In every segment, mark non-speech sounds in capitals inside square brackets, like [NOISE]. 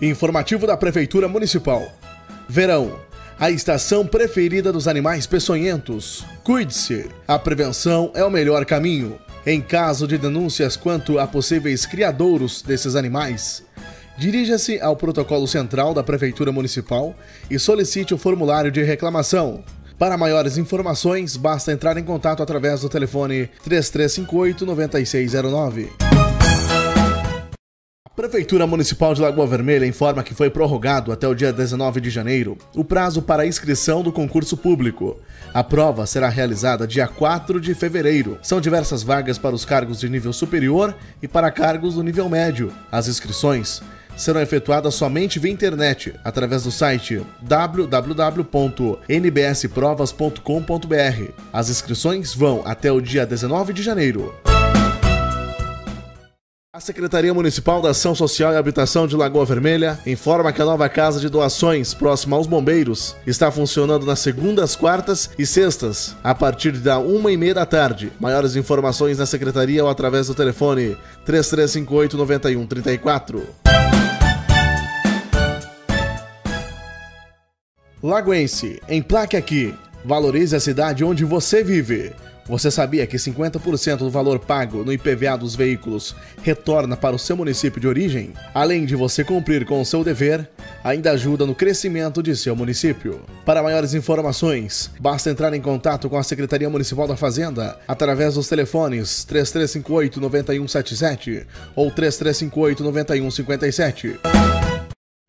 Informativo da Prefeitura Municipal. Verão. A estação preferida dos animais peçonhentos. Cuide-se. A prevenção é o melhor caminho. Em caso de denúncias quanto a possíveis criadouros desses animais, dirija-se ao protocolo central da Prefeitura Municipal e solicite o formulário de reclamação. Para maiores informações, basta entrar em contato através do telefone 3358 9609. Prefeitura Municipal de Lagoa Vermelha informa que foi prorrogado até o dia 19 de janeiro o prazo para inscrição do concurso público. A prova será realizada dia 4 de fevereiro. São diversas vagas para os cargos de nível superior e para cargos do nível médio. As inscrições serão efetuadas somente via internet, através do site www.nbsprovas.com.br. As inscrições vão até o dia 19 de janeiro. A Secretaria Municipal da Ação Social e Habitação de Lagoa Vermelha informa que a nova casa de doações próxima aos bombeiros está funcionando nas segundas, quartas e sextas, a partir da uma e meia da tarde. Maiores informações na secretaria ou através do telefone 3358 9134. Lagoense, placa aqui. Valorize a cidade onde você vive. Você sabia que 50% do valor pago no IPVA dos veículos retorna para o seu município de origem? Além de você cumprir com o seu dever, ainda ajuda no crescimento de seu município. Para maiores informações, basta entrar em contato com a Secretaria Municipal da Fazenda através dos telefones 3358 9177 ou 3358 9157.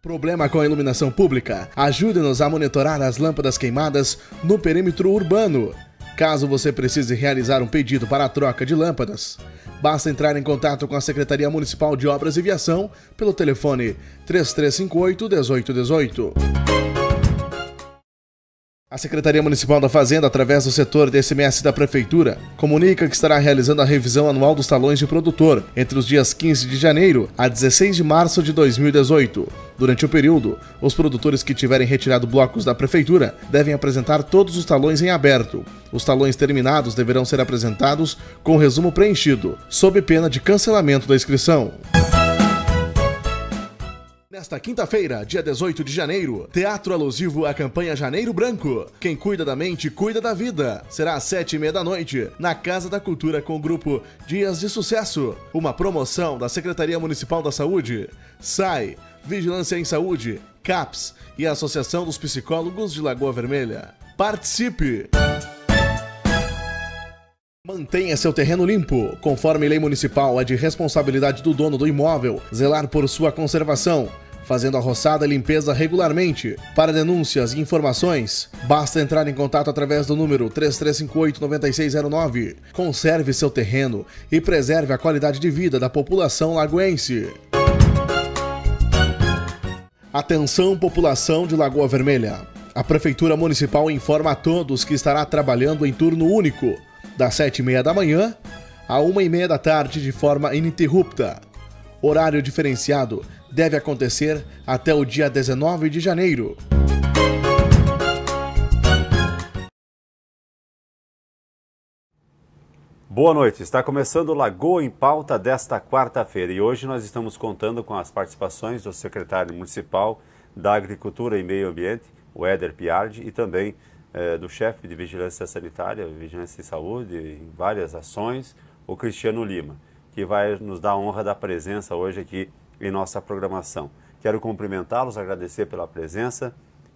Problema com a iluminação pública? Ajude-nos a monitorar as lâmpadas queimadas no perímetro urbano. Caso você precise realizar um pedido para a troca de lâmpadas, basta entrar em contato com a Secretaria Municipal de Obras e Viação pelo telefone 3358 1818. A Secretaria Municipal da Fazenda, através do setor de SMS da Prefeitura, comunica que estará realizando a revisão anual dos talões de produtor entre os dias 15 de janeiro a 16 de março de 2018. Durante o período, os produtores que tiverem retirado blocos da Prefeitura devem apresentar todos os talões em aberto. Os talões terminados deverão ser apresentados com resumo preenchido, sob pena de cancelamento da inscrição. Nesta quinta-feira, dia 18 de janeiro, teatro alusivo à campanha Janeiro Branco. Quem cuida da mente, cuida da vida. Será às sete e meia da noite, na Casa da Cultura com o grupo Dias de Sucesso. Uma promoção da Secretaria Municipal da Saúde. SAI, Vigilância em Saúde, CAPS e a Associação dos Psicólogos de Lagoa Vermelha. Participe! Mantenha seu terreno limpo. Conforme lei municipal, é de responsabilidade do dono do imóvel zelar por sua conservação, fazendo a roçada e limpeza regularmente. Para denúncias e informações, basta entrar em contato através do número 3358-9609. Conserve seu terreno e preserve a qualidade de vida da população lagoense. Atenção, população de Lagoa Vermelha. A Prefeitura Municipal informa a todos que estará trabalhando em turno único das sete e meia da manhã a uma e meia da tarde de forma ininterrupta. Horário diferenciado deve acontecer até o dia 19 de janeiro. Boa noite, está começando Lagoa em Pauta desta quarta-feira e hoje nós estamos contando com as participações do secretário municipal da Agricultura e Meio Ambiente, o Éder Piardi, e também é, do chefe de vigilância sanitária, vigilância em saúde, em várias ações, o Cristiano Lima, que vai nos dar a honra da presença hoje aqui em nossa programação. Quero cumprimentá-los, agradecer pela presença,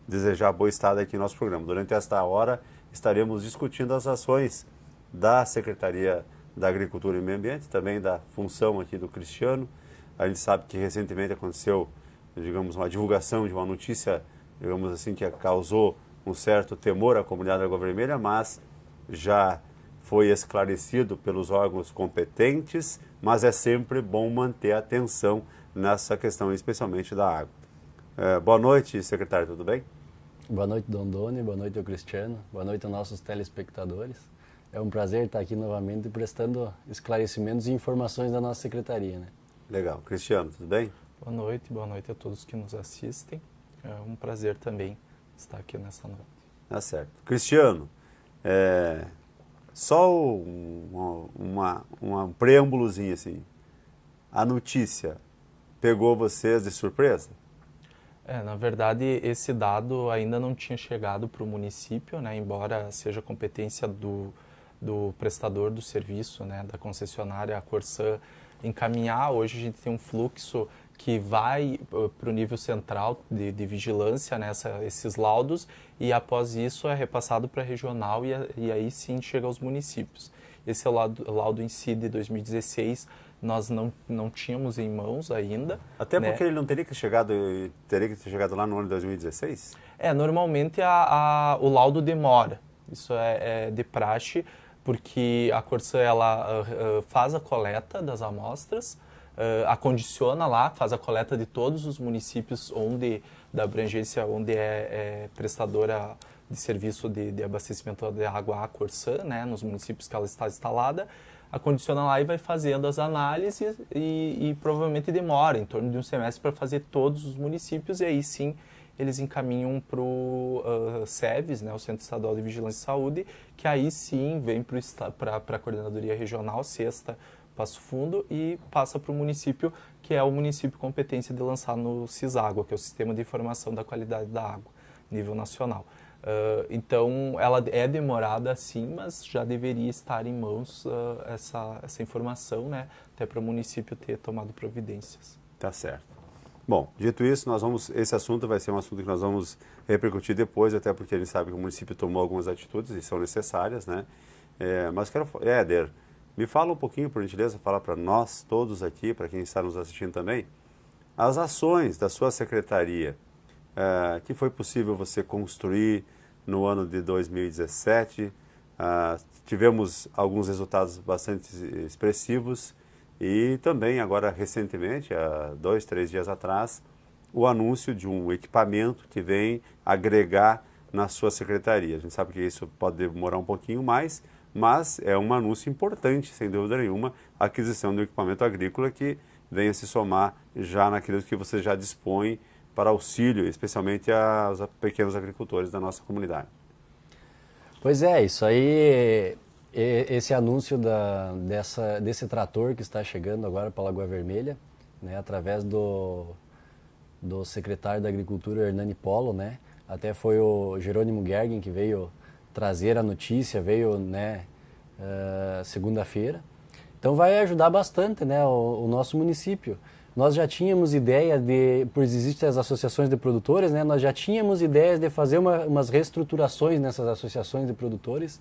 desejar boa estada aqui em nosso programa. Durante esta hora estaremos discutindo as ações da Secretaria da Agricultura e Meio Ambiente, também da função aqui do Cristiano. A gente sabe que recentemente aconteceu, digamos, uma divulgação de uma notícia, digamos assim, que causou um certo temor à comunidade Água Vermelha, mas já foi esclarecido pelos órgãos competentes, mas é sempre bom manter atenção nessa questão, especialmente da água. É, boa noite, secretário, tudo bem? Boa noite, Dondoni, boa noite, Cristiano, boa noite aos nossos telespectadores. É um prazer estar aqui novamente prestando esclarecimentos e informações da nossa secretaria. Né? Legal. Cristiano, tudo bem? Boa noite, boa noite a todos que nos assistem. É um prazer também estar aqui nessa noite. Tá certo. Cristiano, é, só um, uma, uma, um preâmbulozinho assim. A notícia pegou vocês de surpresa? É, na verdade, esse dado ainda não tinha chegado para o município, né, embora seja competência do, do prestador do serviço, né, da concessionária a Corsan, encaminhar. Hoje a gente tem um fluxo que vai uh, para o nível central de, de vigilância, né, esses laudos, e após isso é repassado para regional e, e, aí sim chega aos municípios. Esse é o laudo, laudo em si de 2016, nós não, não tínhamos em mãos ainda. Até né? porque ele não teria que, chegado, teria que ter chegado lá no ano de 2016? É, normalmente a, a, o laudo demora, isso é, é de praxe, porque a Corsã ela, uh, faz a coleta das amostras, uh, acondiciona lá, faz a coleta de todos os municípios onde da abrangência onde é, é prestadora de serviço de, de, abastecimento de água a Corsã, né, nos municípios que ela está instalada, acondiciona lá e vai fazendo as análises e, e provavelmente demora em torno de um semestre para fazer todos os municípios e aí sim eles encaminham para o uh, SEVES, né, o Centro Estadual de Vigilância e Saúde, que aí sim vem para a Coordenadoria Regional, sexta Passo Fundo e passa para o município, que é o município competente de lançar no Ciságua, que é o Sistema de Informação da Qualidade da Água, nível nacional. Uh, então, ela é demorada sim, mas já deveria estar em mãos uh, essa, essa informação, né? Até para o município ter tomado providências. Tá certo. Bom, dito isso, nós vamos esse assunto vai ser um assunto que nós vamos repercutir depois, até porque a gente sabe que o município tomou algumas atitudes e são necessárias, né? É, mas quero, Éder, me fala um pouquinho, por gentileza, falar para nós todos aqui, para quem está nos assistindo também, as ações da sua secretaria uh, que foi possível você construir no ano de 2017. Uh, ah, tivemos alguns resultados bastante expressivos e também agora recentemente, há dois, três dias atrás, o anúncio de um equipamento que vem agregar na sua secretaria. A gente sabe que isso pode demorar um pouquinho mais, mas é um anúncio importante, sem dúvida nenhuma, a aquisição do equipamento agrícola que venha se somar já naquilo que você já dispõe para auxílio, especialmente aos pequenos agricultores da nossa comunidade. Pois é, isso aí, esse anúncio da, dessa, desse trator que está chegando agora para a Lagoa Vermelha, né, através do, do secretário da Agricultura, Hernani Polo, né, até foi o Jerônimo Gergen que veio trazer a notícia, veio né, uh, segunda-feira. Então vai ajudar bastante né, o, o, nosso município. Nós já tínhamos ideia de, pois existem as associações de produtores, né, nós já tínhamos ideias de fazer uma, umas reestruturações nessas associações de produtores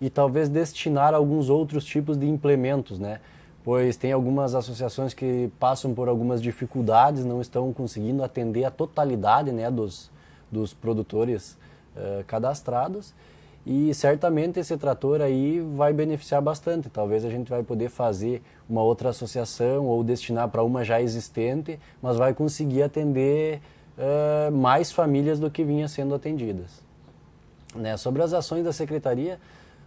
e talvez destinar alguns outros tipos de implementos, né? pois tem algumas associações que passam por algumas dificuldades, não estão conseguindo atender a totalidade né, dos, dos produtores uh, cadastrados e certamente esse trator aí vai beneficiar bastante. Talvez a gente vai poder fazer uma outra associação ou destinar para uma já existente, mas vai conseguir atender uh, mais famílias do que vinha sendo atendidas. Né? Sobre as ações da secretaria,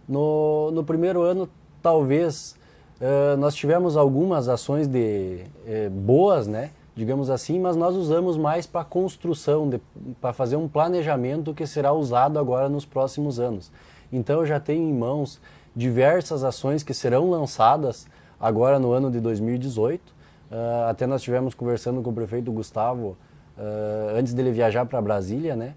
no, no primeiro ano talvez uh, nós tivemos algumas ações de eh, boas, né? digamos assim, mas nós usamos mais para construção, para fazer um planejamento que será usado agora nos próximos anos. Então eu já tenho em mãos diversas ações que serão lançadas agora no ano de 2018. Uh, ah, até nós tivemos conversando com o prefeito Gustavo uh, antes dele viajar para Brasília, né?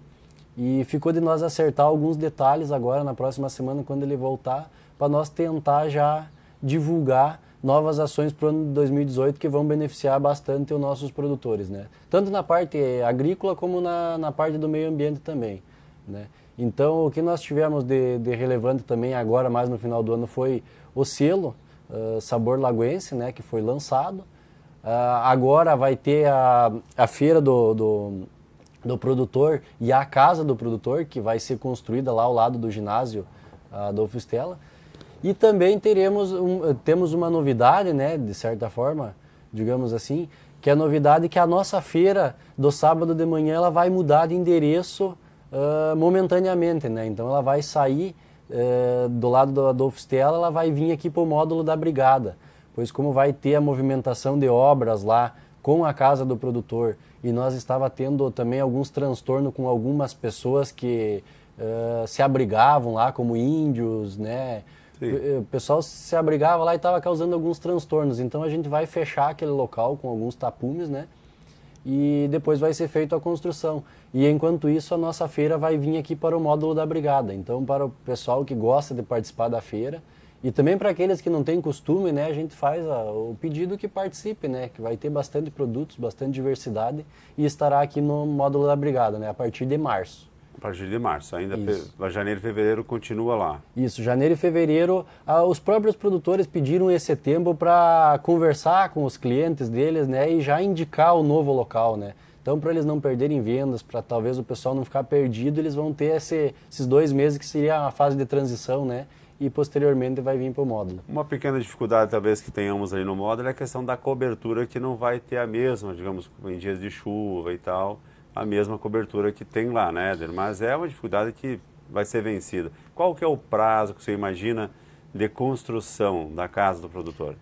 E ficou de nós acertar alguns detalhes agora na próxima semana quando ele voltar para nós tentar já divulgar novas ações para o ano de 2018 que vão beneficiar bastante os nossos produtores, né? Tanto na parte agrícola como na, na parte do meio ambiente também, né? Então, o que nós tivemos de, de relevante também agora, mais no final do ano, foi o selo uh, Sabor Lagoense, né? Que foi lançado. Uh, agora vai ter a, a feira do, do, do, produtor e a casa do produtor, que vai ser construída lá ao lado do ginásio Adolfo ah, Stella. E também teremos um, temos uma novidade, né, de certa forma, digamos assim, que é a novidade que a nossa feira do sábado de manhã ela vai mudar de endereço uh, momentaneamente, né? Então ela vai sair uh, do lado do Adolfo Stella, ela vai vir aqui para o módulo da Brigada, pois como vai ter a movimentação de obras lá com a casa do produtor e nós estava tendo também alguns transtornos com algumas pessoas que uh, se abrigavam lá como índios, né? Sim. O pessoal se abrigava lá e estava causando alguns transtornos. Então a gente vai fechar aquele local com alguns tapumes, né? E depois vai ser feita a construção. E enquanto isso, a nossa feira vai vir aqui para o módulo da Brigada. Então, para o pessoal que gosta de participar da feira e também para aqueles que não têm costume, né? A gente faz a, ah, o pedido que participe, né? Que vai ter bastante produtos, bastante diversidade e estará aqui no módulo da Brigada, né? A partir de março. A partir de março, ainda fe... janeiro e fevereiro continua lá. Isso, janeiro e fevereiro, ah, os próprios produtores pediram esse setembro para conversar com os clientes deles, né, e já indicar o novo local, né. Então, para eles não perderem vendas, para talvez o pessoal não ficar perdido, eles vão ter esse, esses dois meses que seria a fase de transição, né, e posteriormente vai vir para o módulo. Uma pequena dificuldade talvez que tenhamos aí no módulo é a questão da cobertura que não vai ter a mesma, digamos, em dias de chuva e tal a mesma cobertura que tem lá, né, Éder? Mas é uma dificuldade que vai ser vencida. Qual que é o prazo que você imagina de construção da casa do produtor?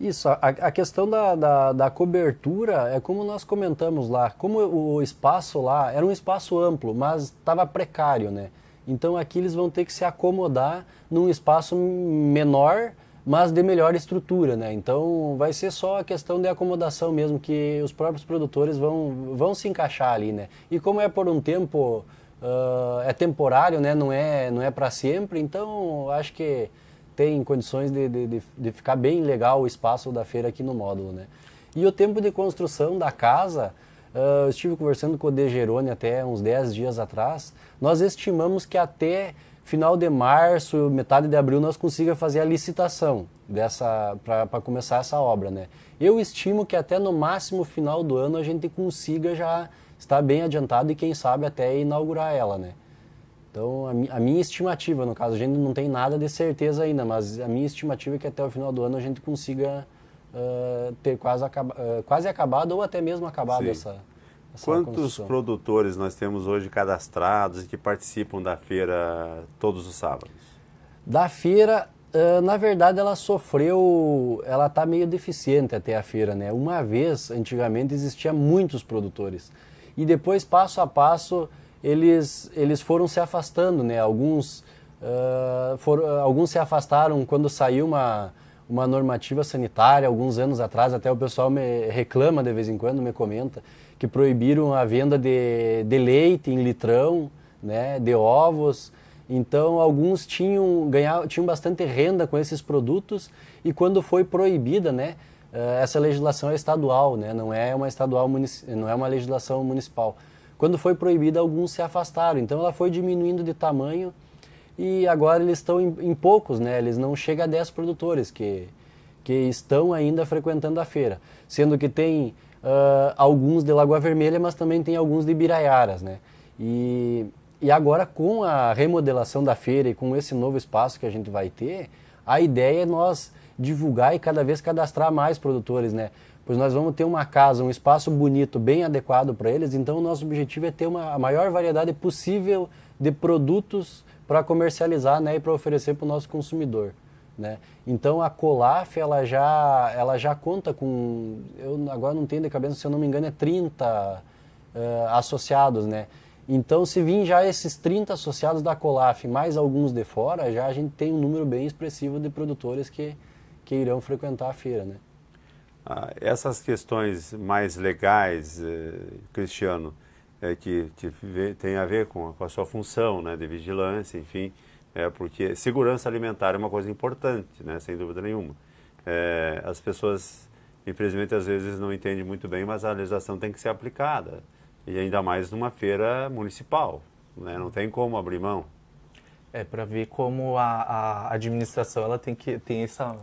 Isso, a, a questão da, da, da, cobertura é como nós comentamos lá, como o espaço lá era um espaço amplo, mas estava precário, né? Então aqui eles vão ter que se acomodar num espaço menor, mas de melhor estrutura, né? Então vai ser só a questão de acomodação mesmo que os próprios produtores vão, vão se encaixar ali, né? E como é por um tempo uh, é temporário, né? Não é não é para sempre, então acho que tem condições de, de, de, ficar bem legal o espaço da feira aqui no módulo, né? E o tempo de construção da casa, uh, eu estive conversando com o De Gerone até uns 10 dias atrás, nós estimamos que até final de março, metade de abril, nós consiga fazer a licitação dessa para começar essa obra, né? Eu estimo que até no máximo final do ano a gente consiga já estar bem adiantado e quem sabe até inaugurar ela, né? Então, a, a minha estimativa, no caso, a gente não tem nada de certeza ainda, mas a minha estimativa é que até o final do ano a gente consiga uh, ter quase, acaba, uh, quase acabado ou até mesmo acabado Sim. essa, é Quantos produtores nós temos hoje cadastrados e que participam da feira todos os sábados? Da feira, na verdade, ela sofreu, ela está meio deficiente até a feira, né? Uma vez, antigamente, existia muitos produtores e depois, passo a passo, eles eles foram se afastando, né? Alguns uh, foram, alguns se afastaram quando saiu uma uma normativa sanitária alguns anos atrás, até o pessoal me reclama de vez em quando, me comenta que proibiram a venda de, de leite em litrão, né, de ovos. Então, alguns tinham, ganhavam, tinham bastante renda com esses produtos e quando foi proibida, né, eh, essa legislação é estadual, né, não é uma estadual não é uma legislação municipal. Quando foi proibida, alguns se afastaram. Então, ela foi diminuindo de tamanho e agora eles estão em, em poucos, né, eles não chegam a 10 produtores que que estão ainda frequentando a feira, sendo que tem uh, alguns de Lagoa Vermelha, mas também tem alguns de Ibiraiaras, né? E, e agora com a remodelação da feira e com esse novo espaço que a gente vai ter, a ideia é nós divulgar e cada vez cadastrar mais produtores, né? Pois nós vamos ter uma casa, um espaço bonito, bem adequado para eles, então o nosso objetivo é ter uma, a maior variedade possível de produtos para comercializar né, e para oferecer para o nosso consumidor. Né? Então a Colaf ela já, ela já conta com, eu agora não tenho de cabeça, se eu não me engano é 30 uh, eh, associados, né? Então se vir já esses 30 associados da Colaf, mais alguns de fora, já a gente tem um número bem expressivo de produtores que, que irão frequentar a feira, né? Ah, essas questões mais legais, eh, Cristiano, eh, que, que vê, tem a ver com a, com a sua função né, de vigilância, enfim, é, porque segurança alimentar é uma coisa importante, né, sem dúvida nenhuma. É, as pessoas, infelizmente, às vezes não entendem muito bem, mas a legislação tem que ser aplicada, e ainda mais numa feira municipal, né, não tem como abrir mão. É para ver como a, a, administração ela tem que tem essa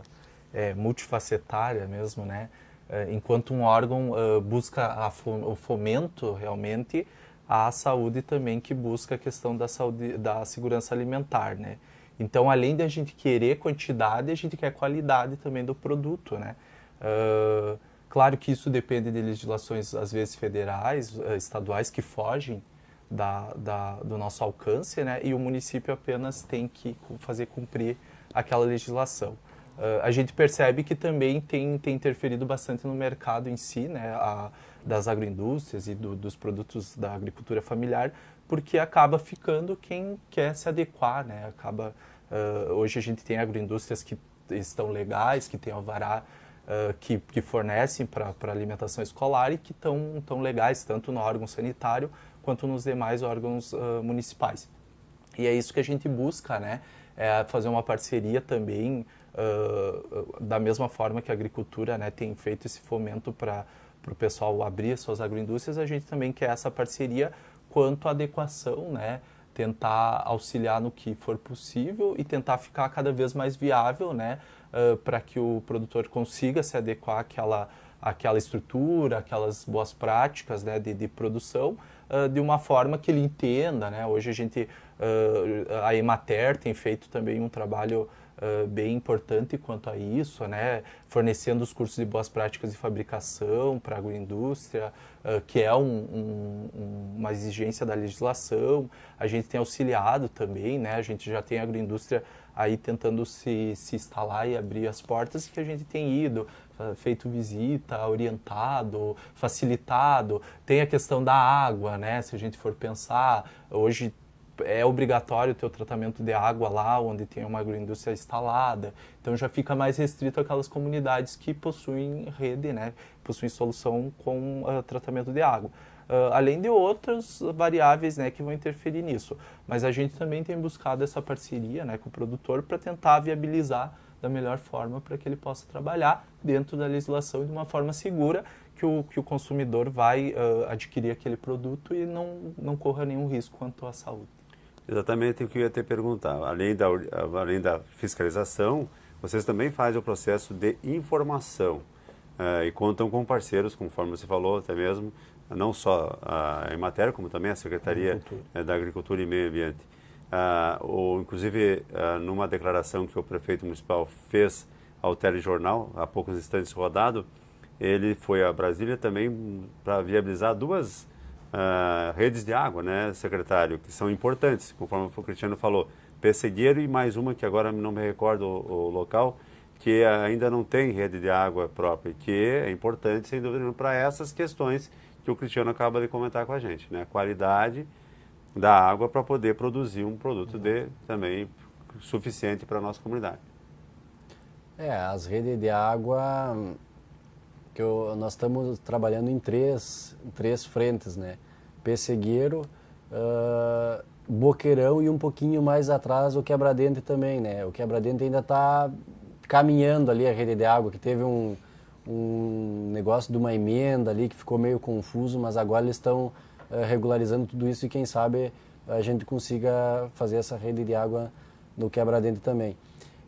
é, multifacetária mesmo, né? É, enquanto um órgão uh, busca fom o fomento realmente à saúde também que busca a questão da saúde, da segurança alimentar, né? Então, além de a gente querer quantidade, a gente quer qualidade também do produto, né? Uh, claro que isso depende de legislações, às vezes, federais, eh, estaduais, que fogem da, da, do nosso alcance, né? E o município apenas tem que fazer cumprir aquela legislação. Uh, a gente percebe que também tem, tem interferido bastante no mercado em si, né? A, das agroindústrias e do, dos produtos da agricultura familiar, porque acaba ficando quem quer se adequar, né? Acaba uh, hoje a gente tem agroindústrias que estão legais, que têm alvará uh, que, que fornecem para alimentação escolar e que estão tão legais tanto no órgão sanitário quanto nos demais órgãos uh, municipais. E é isso que a gente busca, né? É fazer uma parceria também Uh, da mesma forma que a agricultura né, tem feito esse fomento para para o pessoal abrir suas agroindústrias, a gente também quer essa parceria quanto à adequação, né? tentar auxiliar no que for possível e tentar ficar cada vez mais viável, né, uh, ah, para que o produtor consiga se adequar àquela, àquela estrutura, aquelas boas práticas, né, de, de produção, uh, de uma forma que ele entenda, né. Hoje a gente, uh, a Emater tem feito também um trabalho bem importante quanto a isso, né? fornecendo os cursos de boas práticas de fabricação para a agroindústria, uh, que é um, um, uma exigência da legislação. A gente tem auxiliado também, né? a gente já tem a agroindústria aí tentando se, se instalar e abrir as portas que a gente tem ido, feito visita, orientado, facilitado. Tem a questão da água, né? Se a gente for pensar, hoje é obrigatório ter o tratamento de água lá onde tem uma agroindústria instalada. Então já fica mais restrito aquelas comunidades que possuem rede, né? possuem solução com uh, tratamento de água. Uh, além de outras variáveis né, que vão interferir nisso. Mas a gente também tem buscado essa parceria né, com o produtor para tentar viabilizar da melhor forma para que ele possa trabalhar dentro da legislação e de uma forma segura que o, que o consumidor vai uh, adquirir aquele produto e não, não corra nenhum risco quanto à saúde. Exatamente o que eu ia te perguntar. Além da, além da fiscalização, vocês também fazem o processo de informação uh, e contam com parceiros, conforme você falou até mesmo, não só ah, em matéria como também a Secretaria Agricultura. Eh, da Agricultura e Meio Ambiente. Uh, ah, ou, inclusive, uh, numa declaração que o prefeito municipal fez ao telejornal, há poucos instantes rodado, ele foi a Brasília também para viabilizar duas ah, redes de água, né, secretário, que são importantes, conforme o Cristiano falou. Pessegueiro e mais uma que agora não me recordo o, o local, que ainda não tem rede de água própria, que é importante, sem dúvida, para essas questões que o Cristiano acaba de comentar com a gente, né? qualidade da água para poder produzir um produto de, também suficiente para a nossa comunidade. É, as redes de água que eu, nós estamos trabalhando em três, três frentes, né? Pessegueiro, uh, Boqueirão e um pouquinho mais atrás o Quebradente também, né? O Quebradente ainda está caminhando ali a rede de água, que teve um, um negócio de uma emenda ali que ficou meio confuso, mas agora eles estão uh, regularizando tudo isso e quem sabe a gente consiga fazer essa rede de água no Quebradente também.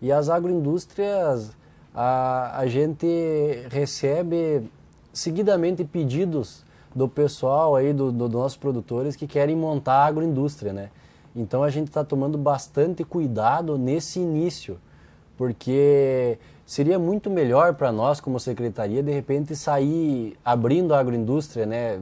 E as agroindústrias a, a gente recebe seguidamente pedidos do pessoal aí, do, do, dos nossos produtores que querem montar agroindústria, né? Então a gente está tomando bastante cuidado nesse início, porque seria muito melhor para nós como secretaria de repente sair abrindo a agroindústria, né?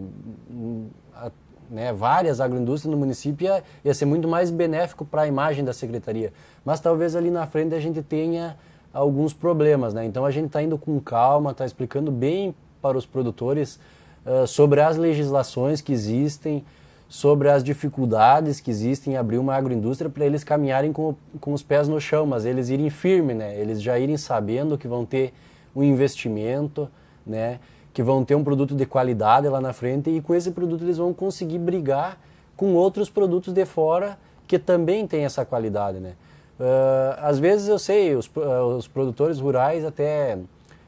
A, né, várias agroindústrias no município ia, ia ser muito mais benéfico para a imagem da secretaria. Mas talvez ali na frente a gente tenha alguns problemas, né? Então a gente está indo com calma, está explicando bem para os produtores uh, sobre as legislações que existem, sobre as dificuldades que existem em abrir uma agroindústria para eles caminharem com, com os pés no chão, mas eles irem firme, né? Eles já irem sabendo que vão ter um investimento, né? Que vão ter um produto de qualidade lá na frente e com esse produto eles vão conseguir brigar com outros produtos de fora que também têm essa qualidade, né? Uh, às vezes eu sei, os, uh, os, produtores rurais até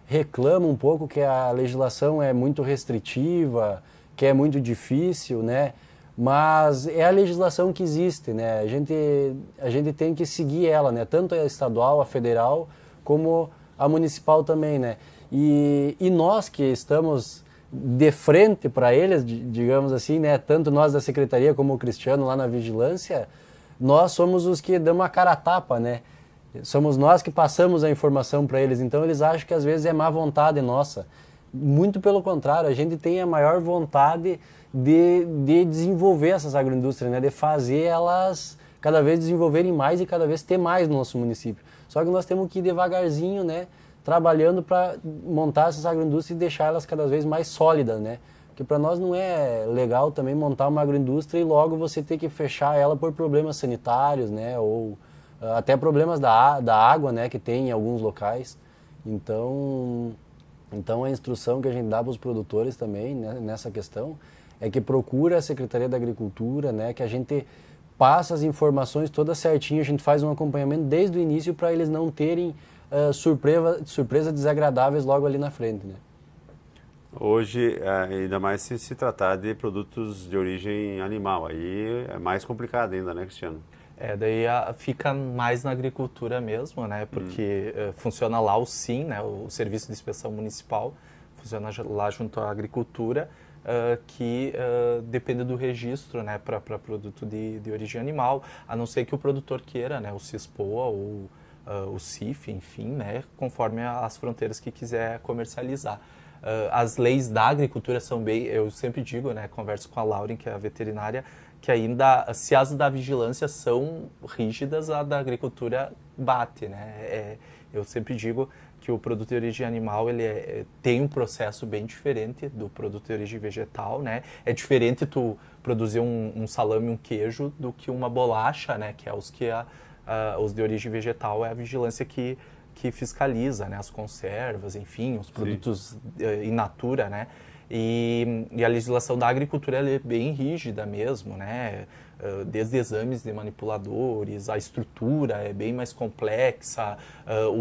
reclamam um pouco que a legislação é muito restritiva, que é muito difícil, né? Mas é a legislação que existe, né? A gente, a gente tem que seguir ela, né? Tanto a estadual, a federal, como a municipal também, né? E, e nós que estamos de frente para eles, digamos assim, né? Tanto nós da secretaria como o Cristiano lá na vigilância, nós somos os que damos a cara a tapa, né? Somos nós que passamos a informação para eles, então eles acham que às vezes é má vontade nossa. Muito pelo contrário, a gente tem a maior vontade de, de desenvolver essas agroindústrias, né? de fazer elas cada vez desenvolverem mais e cada vez ter mais no nosso município. Só que nós temos que ir devagarzinho, né? trabalhando para montar essas agroindústrias e deixá-las cada vez mais sólidas, né? Porque para nós não é legal também montar uma agroindústria e logo você ter que fechar ela por problemas sanitários, né? Ou ah, até problemas da, da água, né? Que tem em alguns locais. Então, então a instrução que a gente dá para os produtores também né, nessa questão é que procura a Secretaria da Agricultura, né? Que a gente passa as informações todas certinho, a gente faz um acompanhamento desde o início para eles não terem uh, ah, surpresa, surpresas desagradáveis logo ali na frente, né? Hoje, eh, ainda mais se se tratar de produtos de origem animal, aí é mais complicado ainda, né, Cristiano? É, daí ah, fica mais na agricultura mesmo, né? Hum. Porque hum. funciona lá o SIM, né? O, Serviço de Inspeção Municipal, funciona lá junto à agricultura, uh, que uh, depende do registro, né? Para produto de, de origem animal, a não ser que o produtor queira, né? O CISPOA ou o CIF, enfim, né? Conforme as fronteiras que quiser comercializar. Ah, as leis da agricultura são bem, eu sempre digo, né, converso com a Lauren, que é a veterinária, que ainda se as da vigilância são rígidas, a da agricultura bate, né? É, eu sempre digo que o produto de origem animal ele é, é tem um processo bem diferente do produto de origem vegetal, né? É diferente tu produzir um, um salame, um queijo, do que uma bolacha, né? Que é os que a, a, os de origem vegetal é a vigilância que que fiscaliza né, as conservas, enfim, os produtos Sim. Eh, in natura, né? E, e, a legislação da agricultura é bem rígida mesmo, né? Eh, desde exames de manipuladores, a estrutura é bem mais complexa, uh,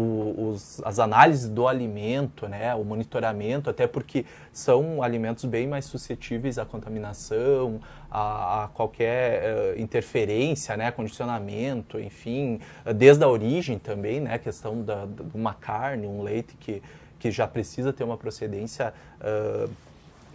os, as análises do alimento, né, o monitoramento, até porque são alimentos bem mais suscetíveis à contaminação, a, a qualquer uh, interferência, né, condicionamento, enfim, desde a origem também, né, a questão da, de uma carne, um leite que, que já precisa ter uma procedência uh,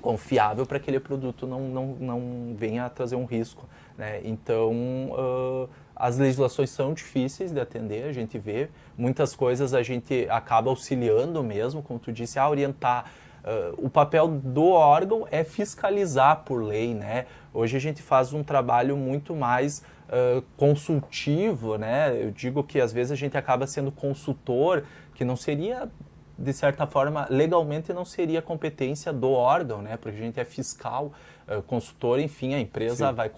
confiável para que aquele produto não, não, não venha a trazer um risco. Né? Então, uh, as legislações são difíceis de atender, a gente vê. Muitas coisas a gente acaba auxiliando mesmo, como tu disse, a orientar. Uh, o papel do órgão é fiscalizar por lei, né? Hoje a gente faz um trabalho muito mais uh, consultivo, né? Eu digo que às vezes a gente acaba sendo consultor, que não seria de certa forma, legalmente não seria competência do órgão, né? Porque a gente é fiscal, consultor, enfim, a empresa Sim. vai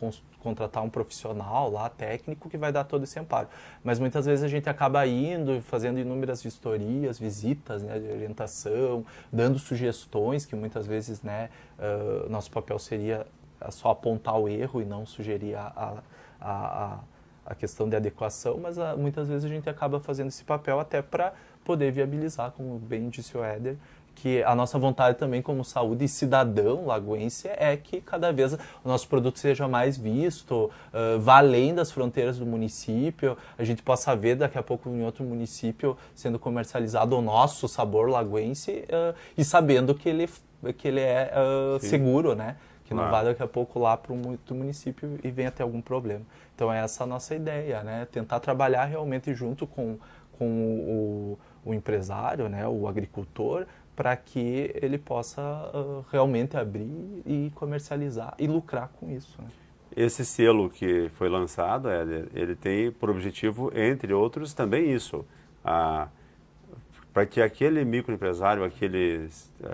contratar um profissional lá, técnico, que vai dar todo esse amparo. Mas muitas vezes a gente acaba indo, fazendo inúmeras vistorias, visitas né, de orientação, dando sugestões, que muitas vezes né, uh, nosso papel seria só apontar o erro e não sugerir a, a, a, a questão de adequação, mas muitas vezes a gente acaba fazendo esse papel até para poder viabilizar, como bem disse o Éder, que a nossa vontade também como saúde e cidadão lagoense é que cada vez o nosso produto seja mais visto, uh, vá além das fronteiras do município, a gente possa ver daqui a pouco em outro município sendo comercializado o nosso sabor lagoense uh, e sabendo que ele, que ele é uh, seguro, né? Que não vá daqui a pouco lá para um outro município e venha ter algum problema. Então é essa a nossa ideia, né? Tentar trabalhar realmente junto com, com o, o empresário, né? o agricultor, para que ele possa uh, realmente abrir e comercializar e lucrar com isso. Né? Esse selo que foi lançado, ele, ele tem por objetivo, entre outros, também isso, para que aquele microempresário, aquele,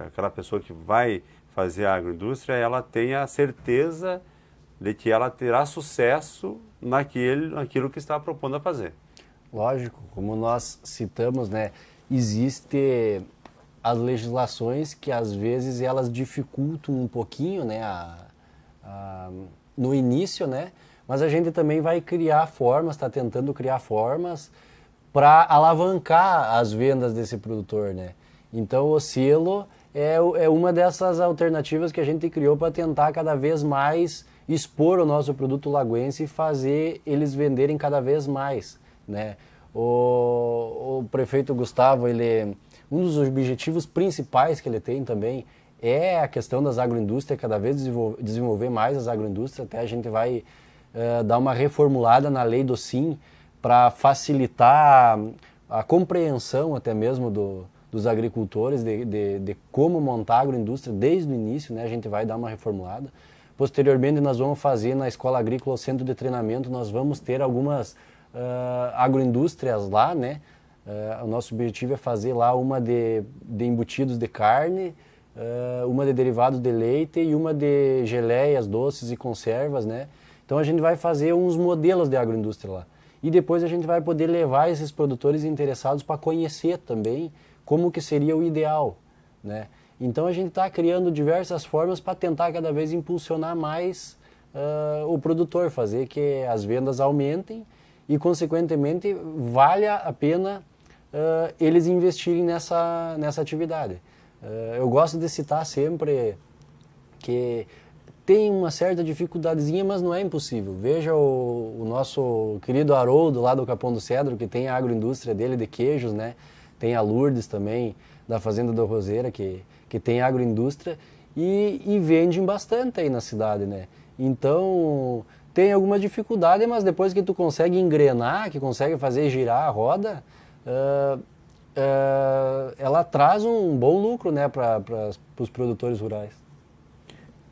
aquela pessoa que vai fazer a agroindústria, ela tenha a certeza de que ela terá sucesso naquele, naquilo que está propondo a fazer. Lógico, como nós citamos, né, existe as legislações que às vezes elas dificultam um pouquinho, né, a, a, no início, né, mas a gente também vai criar formas, está tentando criar formas para alavancar as vendas desse produtor, né. Então o selo é, é uma dessas alternativas que a gente criou para tentar cada vez mais expor o nosso produto lagoense e fazer eles venderem cada vez mais, né. O, o prefeito Gustavo, ele um dos objetivos principais que ele tem também é a questão das agroindústrias, cada vez desenvolver mais as agroindústrias, até a gente vai uh, dar uma reformulada na lei do SIM para facilitar a compreensão até mesmo do, dos agricultores de, de, de, como montar a agroindústria desde o início, né? a gente vai dar uma reformulada. Posteriormente, nós vamos fazer na Escola Agrícola o Centro de Treinamento, nós vamos ter algumas uh, agroindústrias lá, né? Uh, o nosso objetivo é fazer lá uma de, de embutidos de carne, uh, uma de derivados de leite e uma de geleias, doces e conservas, né? Então a gente vai fazer uns modelos de agroindústria lá. E depois a gente vai poder levar esses produtores interessados para conhecer também como que seria o ideal, né? Então a gente está criando diversas formas para tentar cada vez impulsionar mais uh, o produtor, fazer que as vendas aumentem e, consequentemente, valha a pena uh, eles investirem nessa, nessa atividade. Uh, eu gosto de citar sempre que tem uma certa dificuldadezinha, mas não é impossível. Veja o, o nosso querido Haroldo lá do Capão do Cedro, que tem a agroindústria dele de queijos, né? Tem a Lourdes também, da Fazenda do Roseira, que, que tem agroindústria e, e vendem bastante aí na cidade, né? Então, tem alguma dificuldade, mas depois que tu consegue engrenar, que consegue fazer girar a roda, uh, uh, ela traz um bom lucro né, para os produtores rurais.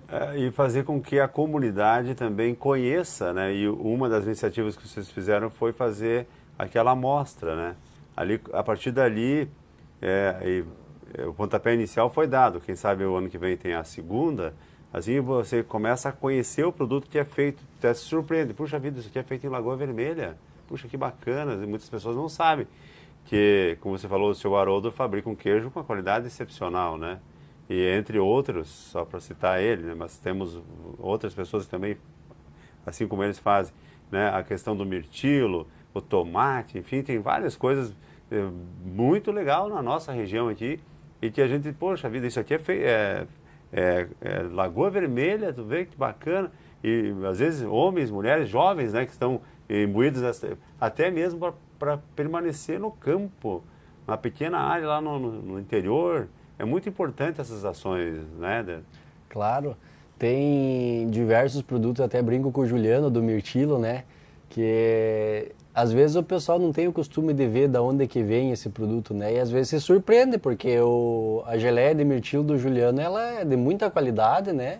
É, e fazer com que a comunidade também conheça, né? E uma das iniciativas que vocês fizeram foi fazer aquela amostra, né? Ali, a partir dali, é, e, é, o pontapé inicial foi dado. Quem sabe o ano que vem tem a segunda. Assim você começa a conhecer o produto que é feito, até se surpreende. Puxa vida, isso aqui é feito em Lagoa Vermelha. Puxa, que bacana. Muitas pessoas não sabem que, como você falou, o seu Haroldo fabrica um queijo com uma qualidade excepcional, né? E entre outros, só para citar ele, né? mas temos outras pessoas que também, assim como eles fazem, né? A questão do mirtilo, o tomate, enfim, tem várias coisas eh, muito legal na nossa região aqui e que a gente, poxa vida, isso aqui é, é, é, é Lagoa Vermelha, tu vê que bacana. E às vezes homens, mulheres, jovens, né, que estão imbuídos, até mesmo para permanecer no campo, na pequena área lá no, no, interior. É muito importante essas ações, né? Claro. Tem diversos produtos, até brinco com o Juliano do Mirtilo, né? Que às vezes o pessoal não tem o costume de ver da onde que vem esse produto, né? E às vezes se surpreende, porque o, a geleia de mirtilo do Juliano, ela é de muita qualidade, né?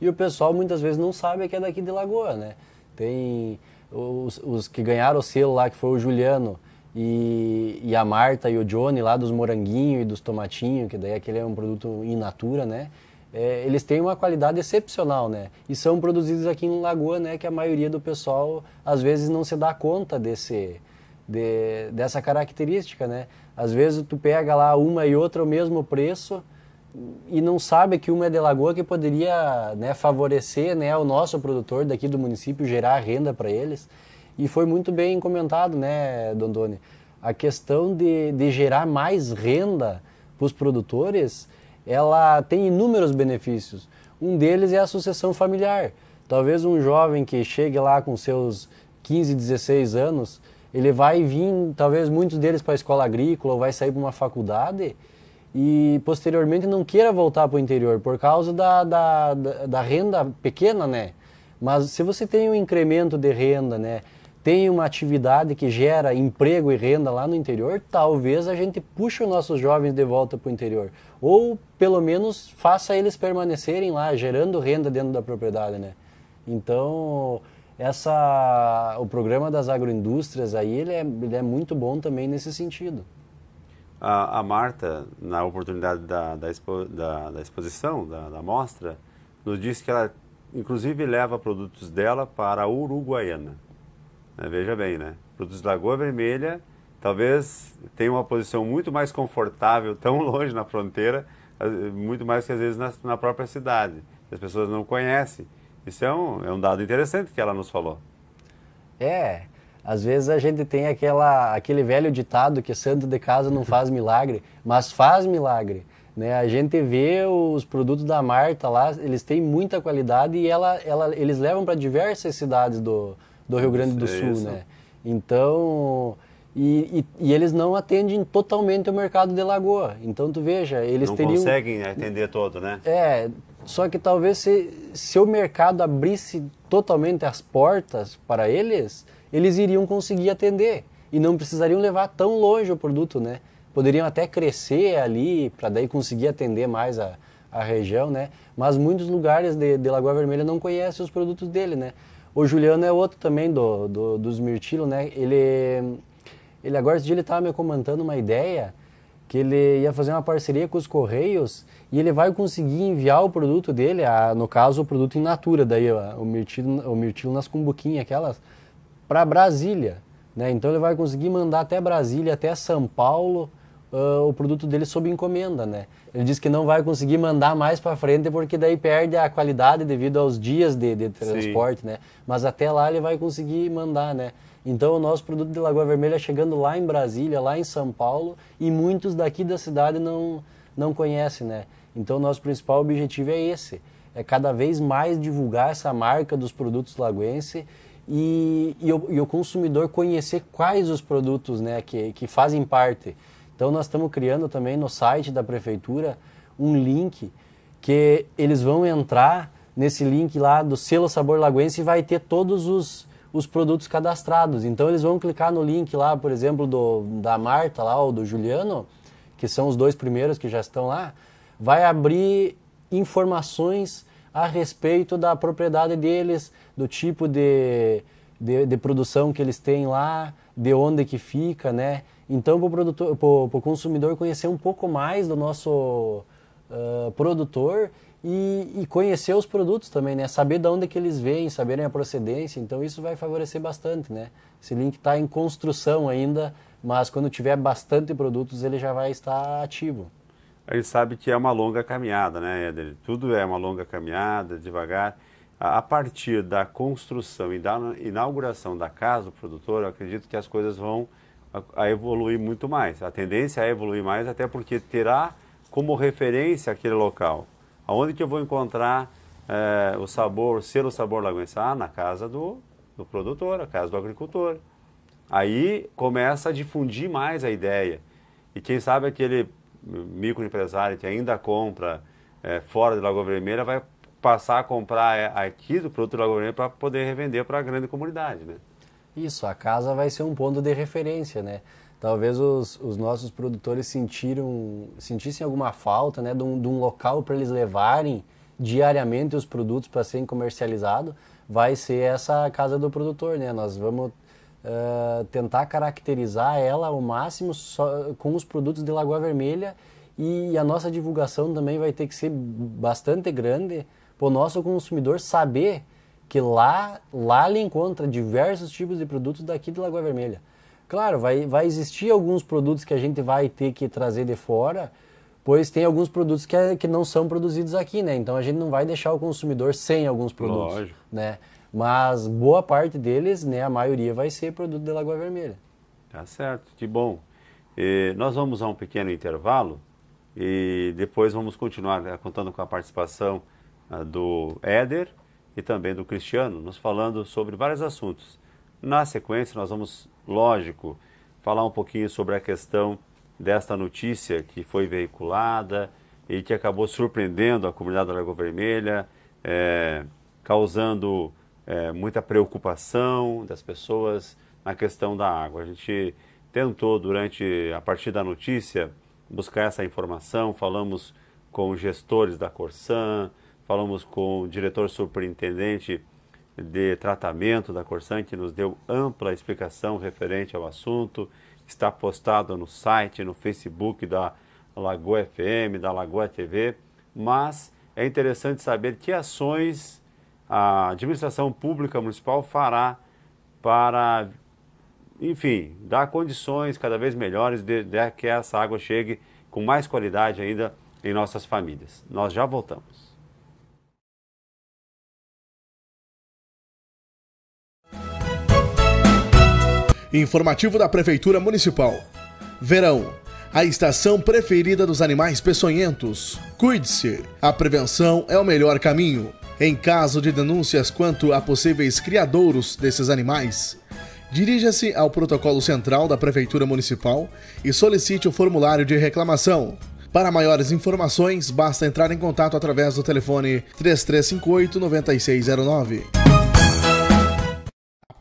E o pessoal muitas vezes não sabe que é daqui de Lagoa, né? Tem os, os que ganharam o selo lá, que foi o Juliano e, e a Marta e o Johnny lá dos moranguinhos e dos tomatinhos, que daí aquele é um produto in natura, né? É, eles têm uma qualidade excepcional, né? E são produzidos aqui em Lagoa, né? Que a maioria do pessoal às vezes não se dá conta desse, de, dessa característica, né? Às vezes tu pega lá uma e outra é o mesmo preço, e não sabe que uma é de Lagoa que poderia né, favorecer né, o nosso produtor daqui do município, gerar renda para eles. E foi muito bem comentado, né, Dondoni? A questão de, de gerar mais renda para os produtores, ela tem inúmeros benefícios. Um deles é a sucessão familiar. Talvez um jovem que chegue lá com seus 15, 16 anos, ele vai vir, talvez muitos deles para a escola agrícola, ou vai sair para uma faculdade, e posteriormente não queira voltar para o interior por causa da, da, da, da, renda pequena, né? Mas se você tem um incremento de renda, né? Tem uma atividade que gera emprego e renda lá no interior, talvez a gente puxe os nossos jovens de volta para o interior. Ou pelo menos faça eles permanecerem lá, gerando renda dentro da propriedade, né? Então, essa, o programa das agroindústrias aí, ele é, ele é muito bom também nesse sentido a, a Marta, na oportunidade da, da, expo, da, da exposição, da, da mostra, nos disse que ela, inclusive, leva produtos dela para a Uruguaiana. Né? Veja bem, né? Produtos da Lagoa Vermelha talvez tenha uma posição muito mais confortável, tão [LAUGHS] longe na fronteira, muito mais que às vezes na, na própria cidade. As pessoas não conhecem. Isso é um, é um dado interessante que ela nos falou. É, às vezes a gente tem aquela, aquele velho ditado que santo de casa não faz milagre, mas faz milagre. Né? A gente vê os produtos da Marta lá, eles têm muita qualidade e ela, ela, eles levam para diversas cidades do, do Rio Grande do Sul. Né? Então, e, e, e, eles não atendem totalmente o mercado de Lagoa. Então, tu veja, eles não teriam... Não conseguem atender todo, né? É, só que talvez se, se o mercado abrisse totalmente as portas para eles, eles iriam conseguir atender e não precisariam levar tão longe o produto, né? Poderiam até crescer ali para daí conseguir atender mais a, a região, né? Mas muitos lugares de, de Lagoa Vermelha não conhecem os produtos dele, né? O Juliano é outro também do, do, dos mirtilo, né? Ele, ele agora esse dia ele estava me comentando uma ideia que ele ia fazer uma parceria com os Correios e ele vai conseguir enviar o produto dele, a, no caso o produto in natura, daí o, mirtilo, o mirtilo nas cumbuquinhas, aquelas para Brasília. Né? Então ele vai conseguir mandar até Brasília, até São Paulo, uh, o produto dele sob encomenda. Né? Ele diz que não vai conseguir mandar mais para frente porque daí perde a qualidade devido aos dias de, de transporte. Né? Mas até lá ele vai conseguir mandar. Né? Então o nosso produto de Lagoa Vermelha chegando lá em Brasília, lá em São Paulo, e muitos daqui da cidade não, não conhecem. Né? Então o nosso principal objetivo é esse. É cada vez mais divulgar essa marca dos produtos lagoense e, e, o, e o consumidor conhecer quais os produtos né, que, que fazem parte. Então, nós estamos criando também no site da prefeitura um link que eles vão entrar nesse link lá do selo Sabor Lagoense e vai ter todos os, os produtos cadastrados. Então eles vão clicar no link lá, por exemplo, do, da Marta lá ou do Juliano, que são os dois primeiros que já estão lá, vai abrir informações a respeito da propriedade deles, do tipo de, de, de produção que eles têm lá, de onde que fica, né? Então, para o consumidor conhecer um pouco mais do nosso uh, produtor e, e, conhecer os produtos também, né? Saber de onde que eles vêm, saberem a procedência. Então, isso vai favorecer bastante, né? Esse link está em construção ainda, mas quando tiver bastante produtos, ele já vai estar ativo. A gente sabe que é uma longa caminhada, né, Tudo é uma longa caminhada, devagar a partir da construção e da inauguração da casa do produtor, acredito que as coisas vão a evoluir muito mais. A tendência é evoluir mais, até porque terá como referência aquele local. Aonde que eu vou encontrar é, o sabor, ser o sabor lagoense? Ah, na casa do, do produtor, na casa do agricultor. Aí começa a difundir mais a ideia. E quem sabe aquele microempresário que ainda compra é, fora de Lagoa Vermelha vai passar a comprar é, aqui do produto Lagoinha para poder revender para a grande comunidade, né? Isso, a casa vai ser um ponto de referência, né? Talvez os, os nossos produtores sentiram, sentissem alguma falta né, de, um, de um local para eles levarem diariamente os produtos para serem comercializados, vai ser essa casa do produtor, né? Nós vamos uh, tentar caracterizar ela ao máximo só, com os produtos de Lagoa Vermelha e a nossa divulgação também vai ter que ser bastante grande, para o nosso consumidor saber que lá, lá ele encontra diversos tipos de produtos daqui de Lagoa Vermelha. Claro, vai, vai existir alguns produtos que a gente vai ter que trazer de fora, pois tem alguns produtos que, é, que não são produzidos aqui, né? Então a gente não vai deixar o consumidor sem alguns produtos, Lógico. né? Mas boa parte deles, né, a maioria vai ser produto de Lagoa Vermelha. Tá certo, que bom. E nós vamos a um pequeno intervalo e depois vamos continuar né, contando com a participação ah, do Éder e também do Cristiano, nos falando sobre vários assuntos. Na sequência, nós vamos, lógico, falar um pouquinho sobre a questão desta notícia que foi veiculada e que acabou surpreendendo a comunidade da Lagoa Vermelha, é, causando é, muita preocupação das pessoas na questão da água. A gente tentou, durante a partir da notícia, buscar essa informação, falamos com gestores da Corsan, falamos com o diretor superintendente de tratamento da Corsan, que nos deu ampla explicação referente ao assunto. Está postado no site, no Facebook da Lagoa FM, da Lagoa TV. Mas é interessante saber que ações a administração pública municipal fará para, enfim, dar condições cada vez melhores de, de que essa água chegue com mais qualidade ainda em nossas famílias. Nós já voltamos. Informativo da Prefeitura Municipal. Verão. A estação preferida dos animais peçonhentos. Cuide-se. A prevenção é o melhor caminho. Em caso de denúncias quanto a possíveis criadouros desses animais, dirija-se ao protocolo central da Prefeitura Municipal e solicite o formulário de reclamação. Para maiores informações, basta entrar em contato através do telefone 3358 9609.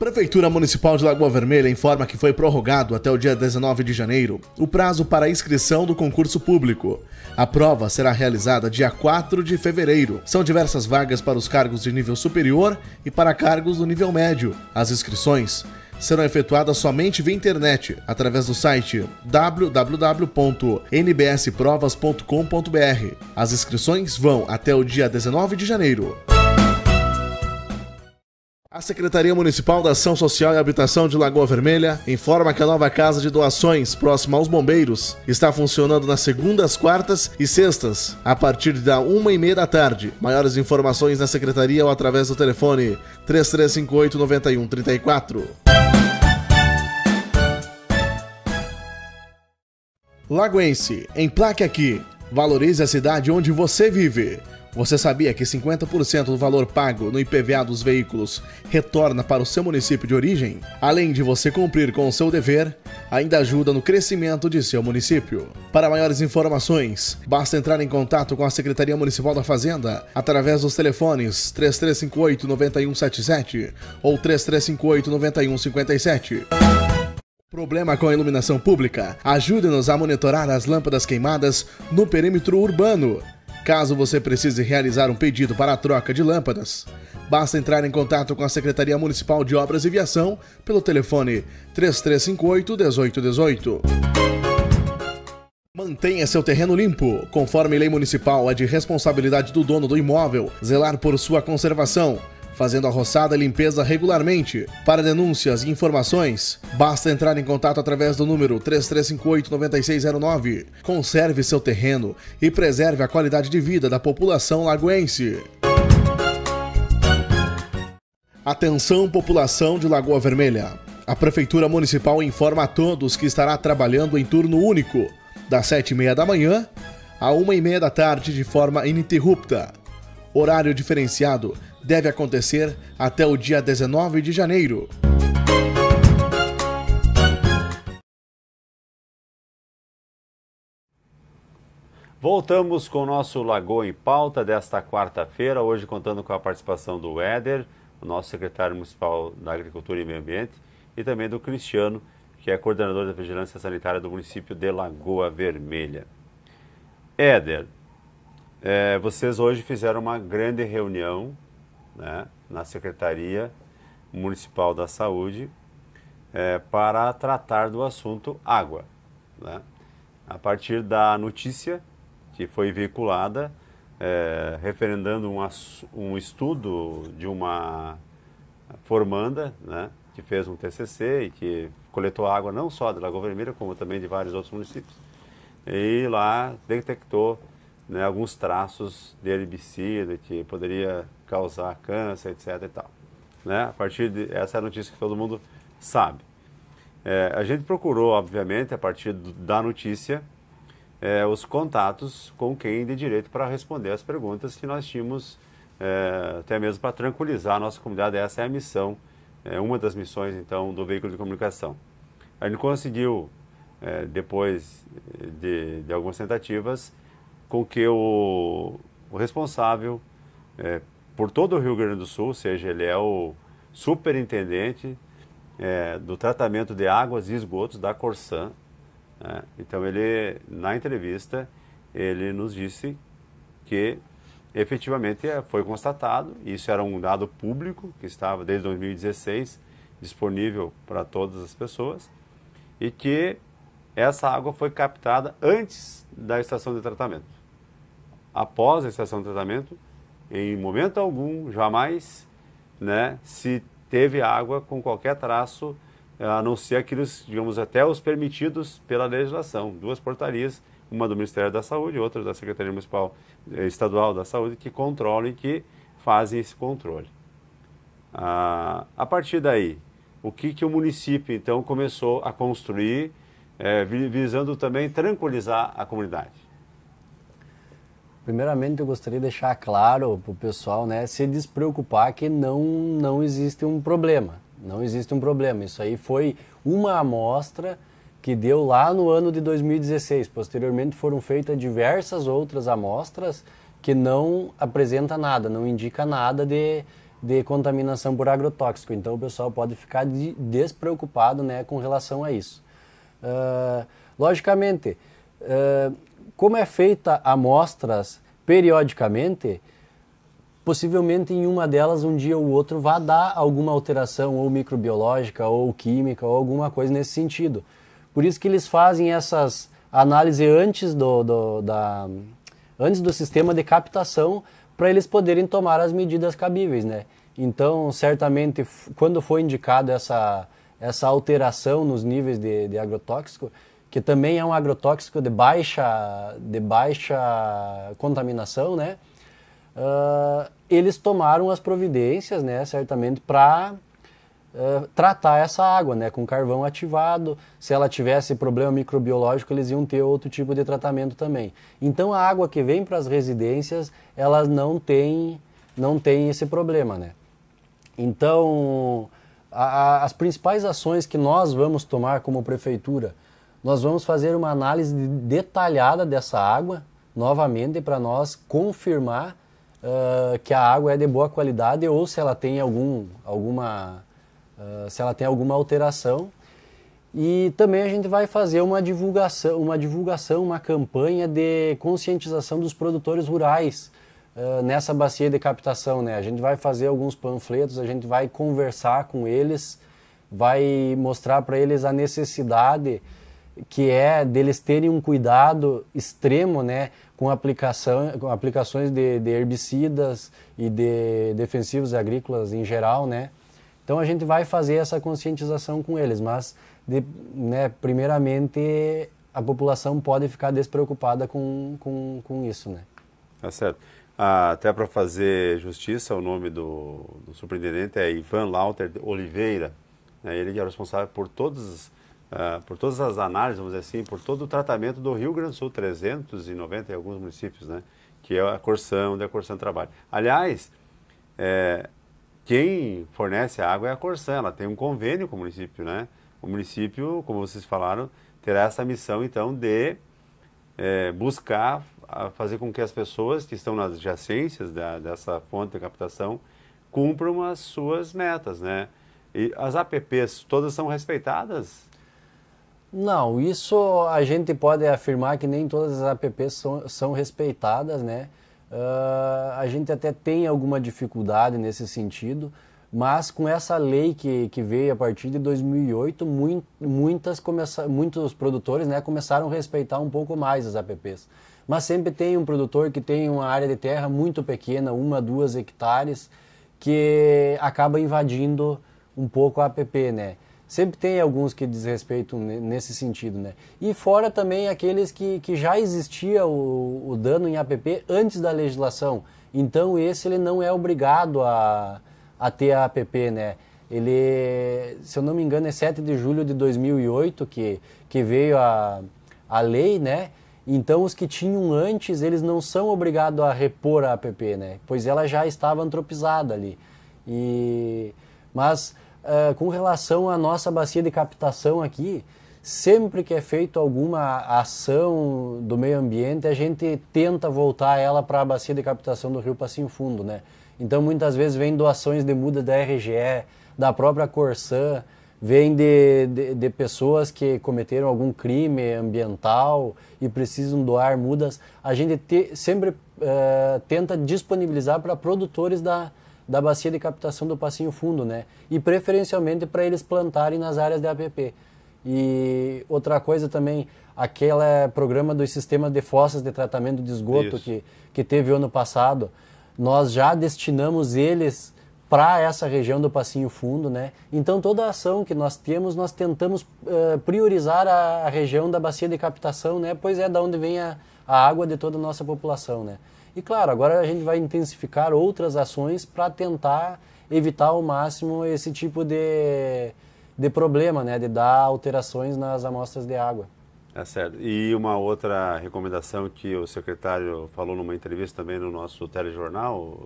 Prefeitura Municipal de Lagoa Vermelha informa que foi prorrogado até o dia 19 de janeiro o prazo para inscrição do concurso público. A prova será realizada dia 4 de fevereiro. São diversas vagas para os cargos de nível superior e para cargos do nível médio. As inscrições serão efetuadas somente via internet, através do site www.nbsprovas.com.br. As inscrições vão até o dia 19 de janeiro. A Secretaria Municipal da Ação Social e Habitação de Lagoa Vermelha informa que a nova casa de doações próxima aos bombeiros está funcionando nas segundas, quartas e sextas, a partir da uma e meia da tarde. Maiores informações na secretaria ou através do telefone 3358 9134. Lagoense, emplaque aqui. Valorize a cidade onde você vive. Você sabia que 50% do valor pago no IPVA dos veículos retorna para o seu município de origem? Além de você cumprir com o seu dever, ainda ajuda no crescimento de seu município. Para maiores informações, basta entrar em contato com a Secretaria Municipal da Fazenda através dos telefones 3358 9177 ou 3358 9157. Problema com a iluminação pública? Ajude-nos a monitorar as lâmpadas queimadas no perímetro urbano. Caso você precise realizar um pedido para a troca de lâmpadas, basta entrar em contato com a Secretaria Municipal de Obras e Viação pelo telefone 3358 1818. Mantenha seu terreno limpo. Conforme lei municipal, é de responsabilidade do dono do imóvel zelar por sua conservação fazendo a roçada e limpeza regularmente. Para denúncias e informações, basta entrar em contato através do número 3358-9609. Conserve seu terreno e preserve a qualidade de vida da população lagoense. Atenção, população de Lagoa Vermelha. A Prefeitura Municipal informa a todos que estará trabalhando em turno único, das 7h30 da manhã a 1h30 da tarde de forma ininterrupta. Horário diferenciado deve acontecer até o dia 19 de janeiro. Voltamos com o nosso Lagoa em Pauta desta quarta-feira, hoje contando com a participação do Éder, o nosso secretário municipal da Agricultura e Meio Ambiente, e também do Cristiano, que é coordenador da Vigilância Sanitária do município de Lagoa Vermelha. Éder, é, vocês hoje fizeram uma grande reunião né, na Secretaria Municipal da Saúde é, para tratar do assunto água. Né? A partir da notícia que foi veiculada, é, referendando um, um estudo de uma formanda né, que fez um TCC e que coletou água não só da Lagoa Vermelha, como também de vários outros municípios. E lá detectou né, alguns traços de herbicida que poderia causar câncer, etc. E tal, né? A partir de essa é a notícia que todo mundo sabe. É, a gente procurou, obviamente, a partir do, da notícia, é, os contatos com quem de direito para responder as perguntas que nós tínhamos, é, até mesmo para tranquilizar a nossa comunidade. Essa é a missão, é uma das missões, então, do veículo de comunicação. A gente conseguiu, é, depois de, de, algumas tentativas, com que o, o responsável é, por todo o Rio Grande do Sul, ou seja, ele é o superintendente é, do tratamento de águas e esgotos da Corsã. Né? Então ele, na entrevista, ele nos disse que efetivamente é, foi constatado, isso era um dado público que estava desde 2016 disponível para todas as pessoas, e que essa água foi captada antes da estação de tratamento. Após a estação de tratamento, em momento algum, jamais, né, se teve água com qualquer traço, eh, a não ser aqueles, digamos, até os permitidos pela legislação. Duas portarias, uma do Ministério da Saúde e outra da Secretaria Municipal eh, Estadual da Saúde, que controlam e que fazem esse controle. Ah, a partir daí, o que, que o município, então, começou a construir, eh, visando também tranquilizar a comunidade? Primeiramente, eu gostaria de deixar claro para o pessoal né, se despreocupar que não, não existe um problema. Não existe um problema. Isso aí foi uma amostra que deu lá no ano de 2016. Posteriormente foram feitas diversas outras amostras que não apresenta nada, não indica nada de, de contaminação por agrotóxico. Então o pessoal pode ficar de, despreocupado né, com relação a isso. Uh, logicamente, uh, como é feita amostras periodicamente, possivelmente em uma delas um dia ou outro vá dar alguma alteração ou microbiológica ou química ou alguma coisa nesse sentido. Por isso que eles fazem essas análises antes do, do da, antes do sistema de captação para eles poderem tomar as medidas cabíveis, né? Então, certamente, quando foi indicado essa, essa alteração nos níveis de, de agrotóxico, que também é um agrotóxico de baixa, de baixa contaminação, né? Uh, eles tomaram as providências, né, certamente, para uh, ah, tratar essa água, né, com carvão ativado. Se ela tivesse problema microbiológico, eles iam ter outro tipo de tratamento também. Então, a água que vem para as residências, ela não tem, não tem esse problema, né? Então, a, a, as principais ações que nós vamos tomar como prefeitura nós vamos fazer uma análise detalhada dessa água, novamente, para nós confirmar uh, que a água é de boa qualidade ou se ela tem algum, alguma, uh, se ela tem alguma alteração. E também a gente vai fazer uma divulgação, uma divulgação, uma campanha de conscientização dos produtores rurais uh, nessa bacia de captação, né? A gente vai fazer alguns panfletos, a gente vai conversar com eles, vai mostrar para eles a necessidade que é deles terem um cuidado extremo, né, com aplicação, com aplicações de, de herbicidas e de defensivos agrícolas em geral, né. Então a gente vai fazer essa conscientização com eles, mas, de, né, primeiramente a população pode ficar despreocupada com, com, com isso, né. Tá certo. Ah, até para fazer justiça, o nome do, do, superintendente é Ivan Lauter Oliveira. Né? Ele é responsável por todas ah, por todas as análises, vamos dizer assim, por todo o tratamento do Rio Grande do Sul, 390 e alguns municípios, né? Que é a Corsã, onde a Corsã trabalha. Aliás, é, quem fornece a água é a Corsã, ela tem um convênio com o município, né? O município, como vocês falaram, terá essa missão, então, de é, buscar fazer com que as pessoas que estão nas adjacências da, dessa fonte de captação cumpram as suas metas, né? E as APPs todas são respeitadas? Não, isso a gente pode afirmar que nem todas as apps são, são respeitadas, né? Uh, a gente até tem alguma dificuldade nesse sentido, mas com essa lei que, que veio a partir de 2008, muito, muitas começa, muitos produtores né, começaram a respeitar um pouco mais as apps. Mas sempre tem um produtor que tem uma área de terra muito pequena, uma, duas hectares, que acaba invadindo um pouco a app, né? Sempre tem alguns que desrespeitam nesse sentido, né? E fora também aqueles que, que já existia o, o dano em APP antes da legislação. Então esse ele não é obrigado a, a ter a APP, né? Ele, se eu não me engano, é 7 de julho de 2008 que, que veio a, a lei, né? Então, os que tinham antes, eles não são obrigados a repor a app, né? Pois ela já estava antropizada ali. E... Mas uh, com relação à nossa bacia de captação aqui, sempre que é feito alguma ação do meio ambiente, a gente tenta voltar ela para a bacia de captação do Rio Passinho Fundo, né? Então muitas vezes vem doações de muda da RGE, da própria Corsã, vem de, de, de, pessoas que cometeram algum crime ambiental e precisam doar mudas. A gente te, sempre uh, tenta disponibilizar para produtores da, da bacia de captação do passinho fundo, né? E preferencialmente para eles plantarem nas áreas de APP. E outra coisa também, aquele programa dos sistemas de fossas de tratamento de esgoto que, que teve ano passado, nós já destinamos eles para essa região do Passinho Fundo, né? Então toda a ação que nós temos, nós tentamos uh, priorizar a, a, região da bacia de captação, né? Pois é da onde vem a, a água de toda a nossa população, né? E claro, agora a gente vai intensificar outras ações para tentar evitar ao máximo esse tipo de, de problema, né? De dar alterações nas amostras de água. É certo. E uma outra recomendação que o secretário falou numa entrevista também no nosso telejornal,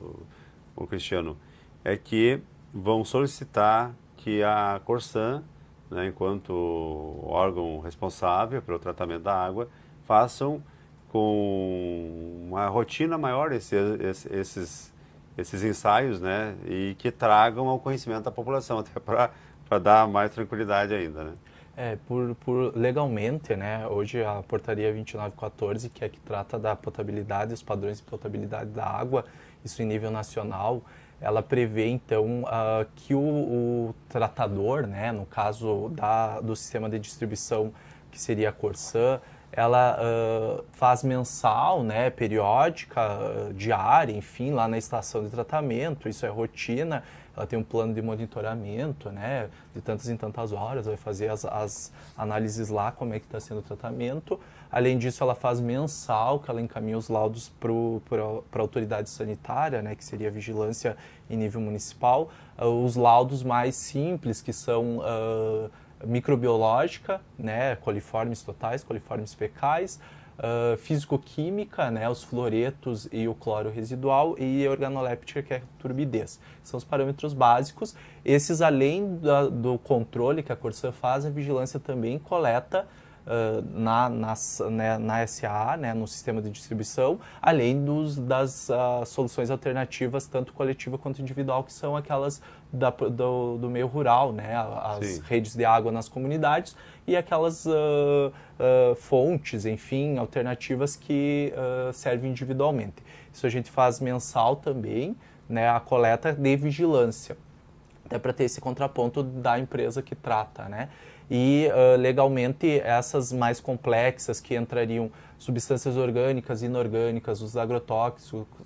o Cristiano, é que vão solicitar que a Corsan, né, enquanto órgão responsável pelo tratamento da água, façam com uma rotina maior esse, esse, esses, esses ensaios, né? E que tragam ao conhecimento da população, [LAUGHS] até para dar mais tranquilidade ainda, né? É, por, por, legalmente, né, hoje a portaria 2914, que é que trata da potabilidade, os padrões de potabilidade da água, isso em nível nacional, ela prevê então uh, que o, o, tratador, né, no caso da, do sistema de distribuição que seria a Corsan, ela uh, faz mensal, né, periódica, uh, diária, enfim, lá na estação de tratamento, isso é rotina, ela tem um plano de monitoramento, né, de tantas em tantas horas, vai fazer as, as análises lá, como é que está sendo o tratamento. Além disso, ela faz mensal, que ela encaminha os laudos para a autoridade sanitária, né, que seria a vigilância em nível municipal. Uh, os laudos mais simples, que são microbiológica, né, coliformes totais, coliformes fecais, uh, físico-química, né, os fluoretos e o cloro residual, e organoléptica, que é a turbidez. São os parâmetros básicos. Esses, além da, do controle que a Corsan faz, a vigilância também coleta uh, na, nas, né, na SAA, né, no sistema de distribuição, além dos, das uh, soluções alternativas, tanto coletiva quanto individual, que são aquelas da, do, do, meio rural, né? as Sim. redes de água nas comunidades e aquelas uh, uh, fontes, enfim, alternativas que uh, servem individualmente. Isso a gente faz mensal também, né? a coleta de vigilância, até para ter esse contraponto da empresa que trata. Né? E legalmente essas mais complexas que entrariam substâncias orgânicas, inorgânicas, os agrotóxicos,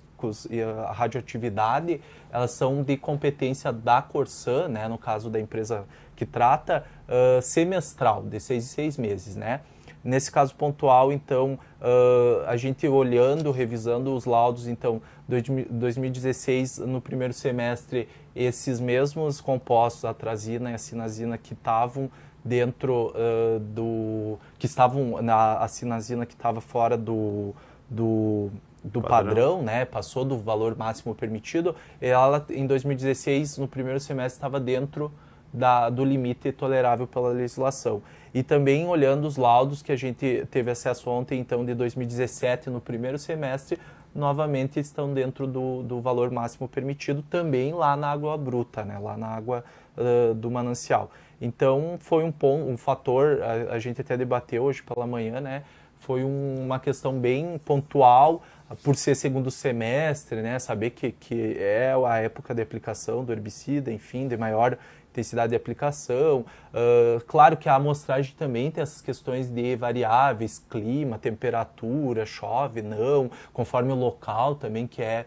e a radioatividade, elas são de competência da Corsan, né, no caso da empresa que trata, uh, semestral, de seis em seis meses, né? Nesse caso pontual, então, uh, a gente olhando, revisando os laudos, então, 2016, no primeiro semestre, esses mesmos compostos, a trazina e a sinazina, que estavam dentro uh, do que estavam na a sinazina que estava fora do do do padrão. padrão. né? Passou do valor máximo permitido. Ela em 2016, no primeiro semestre, estava dentro da, do limite tolerável pela legislação. E também olhando os laudos que a gente teve acesso ontem, então de 2017 no primeiro semestre, novamente estão dentro do, do valor máximo permitido também lá na água bruta, né? Lá na água uh, do manancial. Então foi um ponto, um fator a, a gente até debateu hoje pela manhã, né? Foi um, uma questão bem pontual por ser segundo semestre, né, saber que, que é a época de aplicação do herbicida, enfim, de maior intensidade de aplicação. Uh, claro que a amostragem também tem essas questões de variáveis, clima, temperatura, chove, não, conforme o local também que é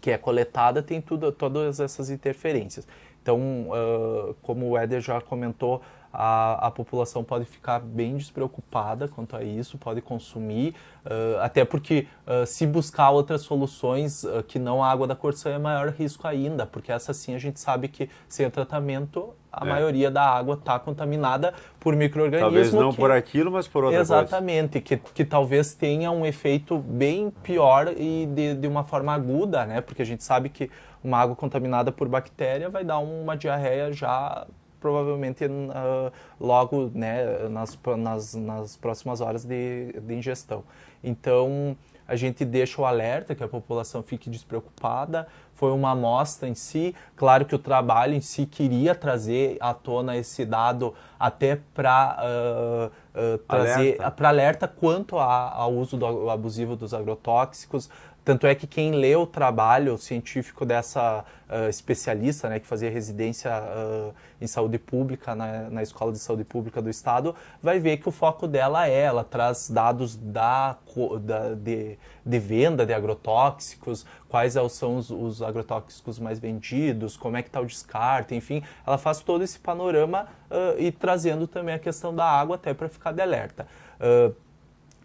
que é coletada, tem tudo, todas essas interferências. Então, uh, como o Éder já comentou, a, a população pode ficar bem despreocupada quanto a isso, pode consumir, uh, até porque uh, se buscar outras soluções uh, que não a água da corção é maior risco ainda, porque essa sim a gente sabe que sem tratamento a é. maioria da água está contaminada por micro-organismos. Talvez não que... por aquilo, mas por outra Exatamente, coisa. que, que talvez tenha um efeito bem pior e de, de uma forma aguda, né? Porque a gente sabe que uma água contaminada por bactéria vai dar uma diarreia já provavelmente uh, logo né, nas, nas, nas próximas horas de, de ingestão. Então, a gente deixa o alerta que a população fique despreocupada. Foi uma amostra em si. Claro que o trabalho em si queria trazer à tona esse dado até para uh, eh, uh, eh, trazer para alerta quanto ao uso do, abusivo dos agrotóxicos, tanto é que quem lê o trabalho científico dessa uh, especialista, né, que fazia residência uh, em saúde pública na, na, Escola de Saúde Pública do Estado, vai ver que o foco dela é, ela traz dados da, da de, de, venda de agrotóxicos, quais é são os, os agrotóxicos mais vendidos, como é que está o descarte, enfim, ela faz todo esse panorama uh, e trazendo também a questão da água até para ficar de alerta. Uh,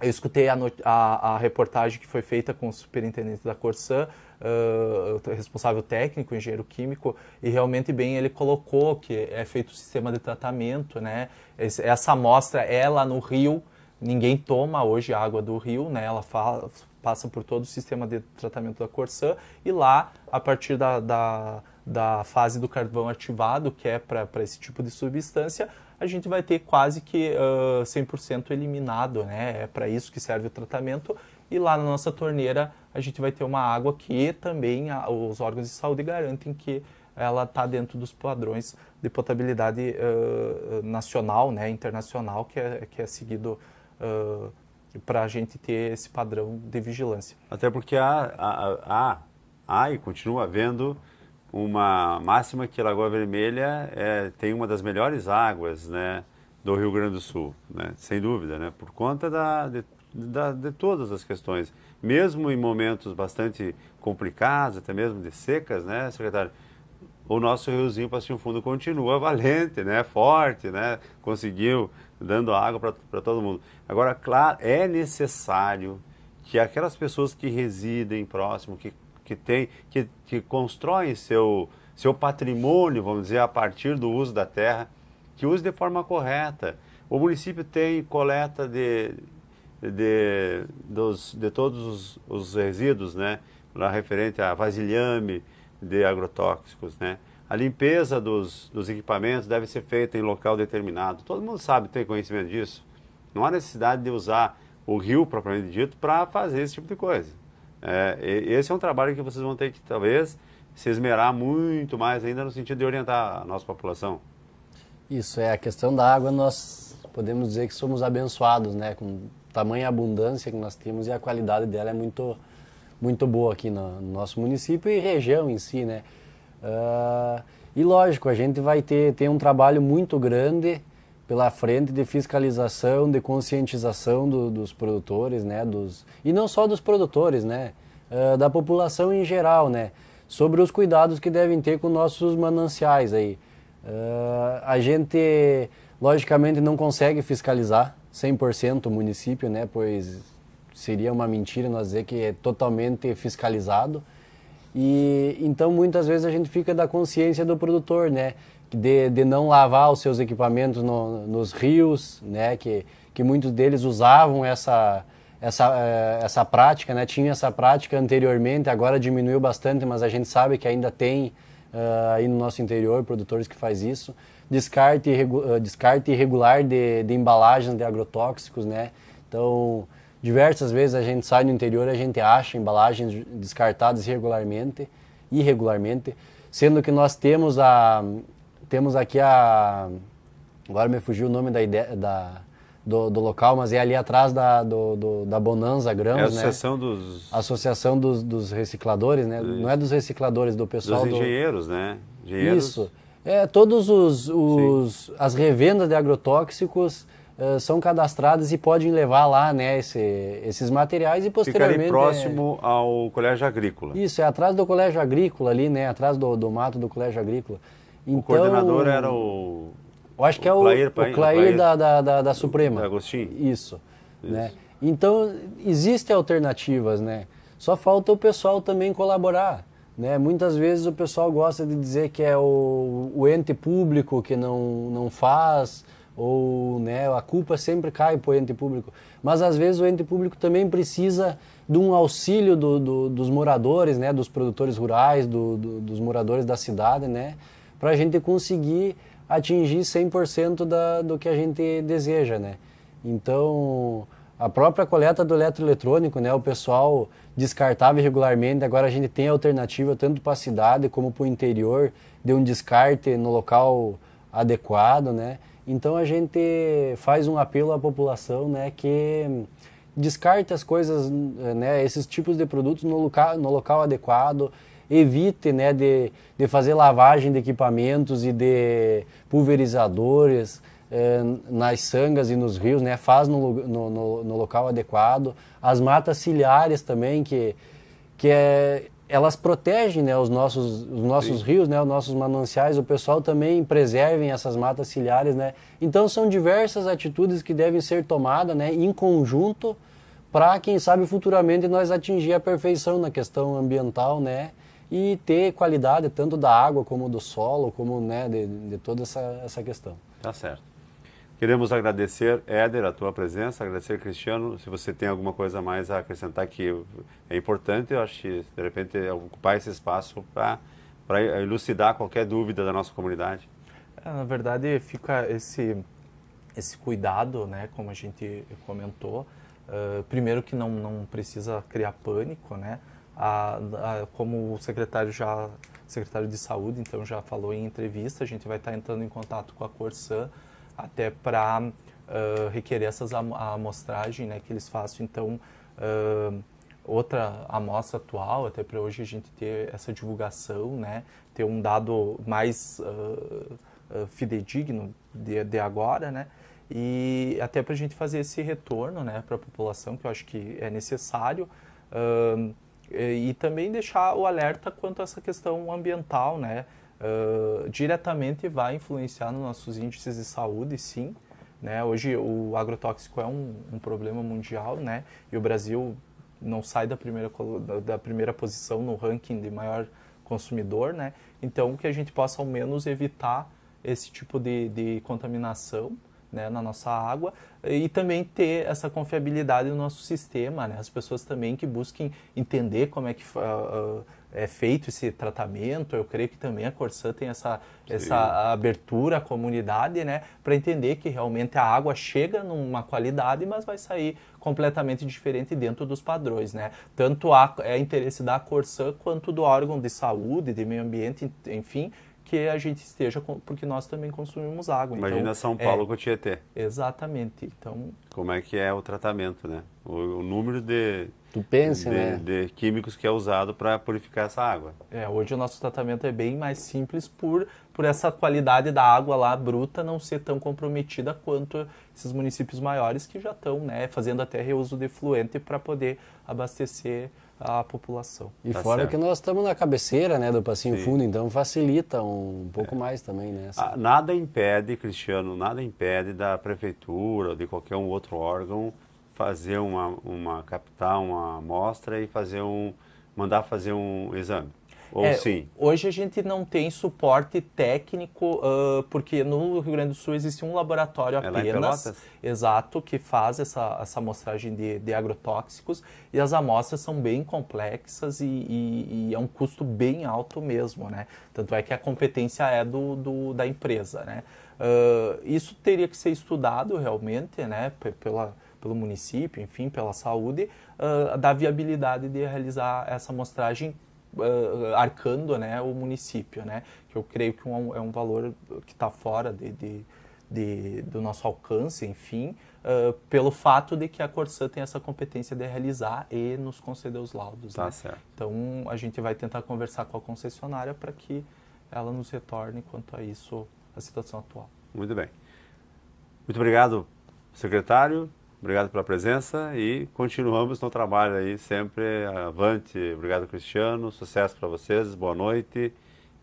eu escutei a, a, a, reportagem que foi feita com o superintendente da Corsã, uh, responsável técnico, engenheiro químico, e realmente bem ele colocou que é feito o sistema de tratamento, né? Essa amostra é lá no rio, ninguém toma hoje a água do rio, né? Ela passa por todo o sistema de tratamento da Corsã e lá, a partir da, da, da fase do carvão ativado, que é para esse tipo de substância, a gente vai ter quase que uh, 100% eliminado, né? É para isso que serve o tratamento. E lá na nossa torneira a gente vai ter uma água que também a, os órgãos de saúde garantem que ela está dentro dos padrões de potabilidade uh, nacional, né, internacional, que é, que é seguido uh, para a gente ter esse padrão de vigilância. Até porque há, há, há, há e continua havendo uma máxima que Lagoa Vermelha é, tem uma das melhores águas né, do Rio Grande do Sul, né, sem dúvida, né, por conta da, de, da, de todas as questões. Mesmo em momentos bastante complicados, até mesmo de secas, né, secretário? o nosso riozinho Passinho Fundo continua [LAUGHS] valente, né? Forte, né? Conseguiu dando água para todo mundo. Agora, claro, é necessário que aquelas pessoas que residem próximo, que que tem, que, que constroem seu, seu patrimônio, vamos dizer, a partir do uso da terra, que use de forma correta. O município tem coleta de, de, dos, de todos os, os resíduos, né? Lá referente a vasilhame de agrotóxicos, né? A limpeza dos, dos equipamentos deve ser feita em local determinado. Todo mundo sabe, tem conhecimento disso. Não há necessidade de usar o rio propriamente dito para fazer esse tipo de coisa. É, esse é um trabalho que vocês vão ter que, talvez, se esmerar muito mais ainda no sentido de orientar a nossa população. Isso, é a questão da água, nós podemos dizer que somos abençoados, né, com tamanha abundância que nós temos e a qualidade dela é muito muito boa aqui no, no nosso município e região em si, né? Uh, e lógico, a gente vai ter, ter um trabalho muito grande pela frente de fiscalização, de conscientização do, dos produtores, né, dos, e não só dos produtores, né, uh, da população em geral, né, sobre os cuidados que devem ter com nossos mananciais aí. Uh, a gente, logicamente, não consegue fiscalizar 100% o município, né, pois seria uma mentira nós dizer que é totalmente fiscalizado. E então muitas vezes a gente fica da consciência do produtor, né? de, de não lavar os seus equipamentos no, nos rios, né? Que, que muitos deles usavam essa, essa, eh, essa prática, né? Tinha essa prática anteriormente, agora diminuiu bastante, mas a gente sabe que ainda tem uh, aí no nosso interior produtores que faz isso. Descarte, eh, descarte irregular de, de embalagens de agrotóxicos, né? Então, diversas vezes a gente sai no interior, a gente acha embalagens descartadas irregularmente, irregularmente, sendo que nós temos a, temos aqui a. Agora me fugiu o nome da ideia. Da, do, do local, mas é ali atrás da, do, do, da Bonanza Grãos, é a né? associação né? Dos... Associação dos, dos recicladores, né? Isso. Não é dos recicladores, do pessoal... Dos engenheiros, do... né? Engenheiros. Isso. É, todos os, os as revendas de agrotóxicos eh, são cadastradas e podem levar lá né, esse, esses materiais e posteriormente... Fica é próximo é... ao colégio agrícola. Isso, é atrás do colégio agrícola ali, né? Atrás do, do mato do colégio agrícola. Então, o coordenador era o. Eu acho o que é o, Clair, o Clair, o Clair da, da, da, da, Suprema. Da Agostinho. Isso. Né? Isso. Né? Então, existem alternativas, né? Só falta o pessoal também colaborar. Né? Muitas vezes o pessoal gosta de dizer que é o, o ente público que não, não faz, ou né, a culpa sempre cai para o ente público. Mas às vezes o ente público também precisa de um auxílio do, do, dos moradores, né, dos produtores rurais, do, dos moradores da cidade, né, para a gente conseguir atingir 100% da, do que a gente deseja, né? Então, a própria coleta do eletroeletrônico, né? O pessoal descartava irregularmente, agora a gente tem alternativa tanto para a cidade como para o interior, de um descarte no local adequado, né? Então a gente faz um apelo à população, né? Que descarte as coisas, né? Esses tipos de produtos no local, no local adequado, evite né, de, de fazer lavagem de equipamentos e de pulverizadores eh, nas sangas e nos rios, né, faz no, no, no, no local adequado. As matas ciliares também, que, que é, elas protegem né, os nossos, os nossos rios, né, os nossos mananciais, o pessoal também preservem essas matas ciliares. Né? Então são diversas atitudes que devem ser tomadas né, em conjunto para, quem sabe, futuramente nós atingir a perfeição na questão ambiental né, e ter qualidade tanto da água como do solo, como né, de, de toda essa, essa questão. Tá certo. Queremos agradecer, Éder, a tua presença, agradecer, Cristiano, se você tem alguma coisa a mais a acrescentar que é importante, eu acho que, de repente, ocupar esse espaço para elucidar qualquer dúvida da nossa comunidade. É, na verdade, fica esse, esse cuidado, né, como a gente comentou, uh, primeiro que não, não precisa criar pânico, né, a, a, como o secretário já secretário de saúde, então já falou em entrevista, a gente vai estar entrando em contato com a Corsan até para uh, requerer essas am a amostragem, né, que eles façam então uh, outra amostra atual, até para hoje a gente ter essa divulgação, né, ter um dado mais uh, fidedigno de, de agora, né, e até para a gente fazer esse retorno, né, para a população, que eu acho que é necessário. Uh, é, e também deixar o alerta quanto a essa questão ambiental, né? Uh, diretamente vai influenciar nos nossos índices de saúde, sim. Né? Hoje o agrotóxico é um, um problema mundial, né? E o Brasil não sai da primeira, da primeira posição no ranking de maior consumidor, né? Então que a gente possa ao menos evitar esse tipo de, de contaminação, né, na nossa água eh, e também ter essa confiabilidade no nosso sistema, né? as pessoas também que busquem entender como é que uh, é feito esse tratamento. Eu creio que também a Corsã tem essa, essa abertura à comunidade né, para entender que realmente a água chega numa qualidade, mas vai sair completamente diferente dentro dos padrões. Né? Tanto é interesse da Corsã quanto do órgão de saúde, de meio ambiente, enfim, porque a gente esteja, com, porque nós também consumimos água. Então, Imagina então, São é, Paulo é, com o Tietê. Exatamente. Então, como é que é o tratamento, né? O, o número de tu pensa, de, né? de químicos que é usado para purificar essa água. É, hoje o nosso tratamento é bem mais simples por por essa qualidade da água lá bruta não ser tão comprometida quanto esses municípios maiores que já estão, né, fazendo até reuso de fluente para poder abastecer a população. E tá fora certo. que nós estamos na cabeceira né, do Passinho Sim. Fundo, então facilita um pouco é. mais também. Né, ah, Nada impede, Cristiano, nada impede da prefeitura, de qualquer um outro órgão, fazer uma, uma capital uma amostra e fazer um, mandar fazer um exame. Ou é, sim? Hoje a gente não tem suporte técnico, uh, porque no Rio Grande do Sul existe um laboratório é apenas, exato, que faz essa, essa amostragem de, de agrotóxicos e as amostras são bem complexas e, e, e, é um custo bem alto mesmo, né? Tanto é que a competência é do, do da empresa, né? Uh, isso teria que ser estudado realmente, né, pela, pelo município, enfim, pela saúde, uh, da viabilidade de realizar essa amostragem uh, arcando né, o município, né? Que eu creio que um, é um valor que está fora de, de, de, do nosso alcance, enfim, uh, pelo fato de que a Corsã tem essa competência de realizar e nos conceder os laudos. Tá né? certo. Então a gente vai tentar conversar com a concessionária para que ela nos retorne quanto a isso, a situação atual. Muito bem. Muito obrigado, secretário. Obrigado pela presença e continuamos no trabalho aí sempre avante. Obrigado, Cristiano. Sucesso para vocês. Boa noite.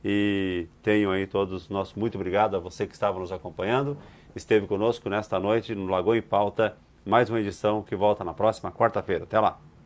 E tenho aí todos nossos muito obrigado a você que estava nos acompanhando. Esteve conosco nesta noite no Lagoa em Pauta. Mais uma edição que volta na próxima quarta-feira. Até lá.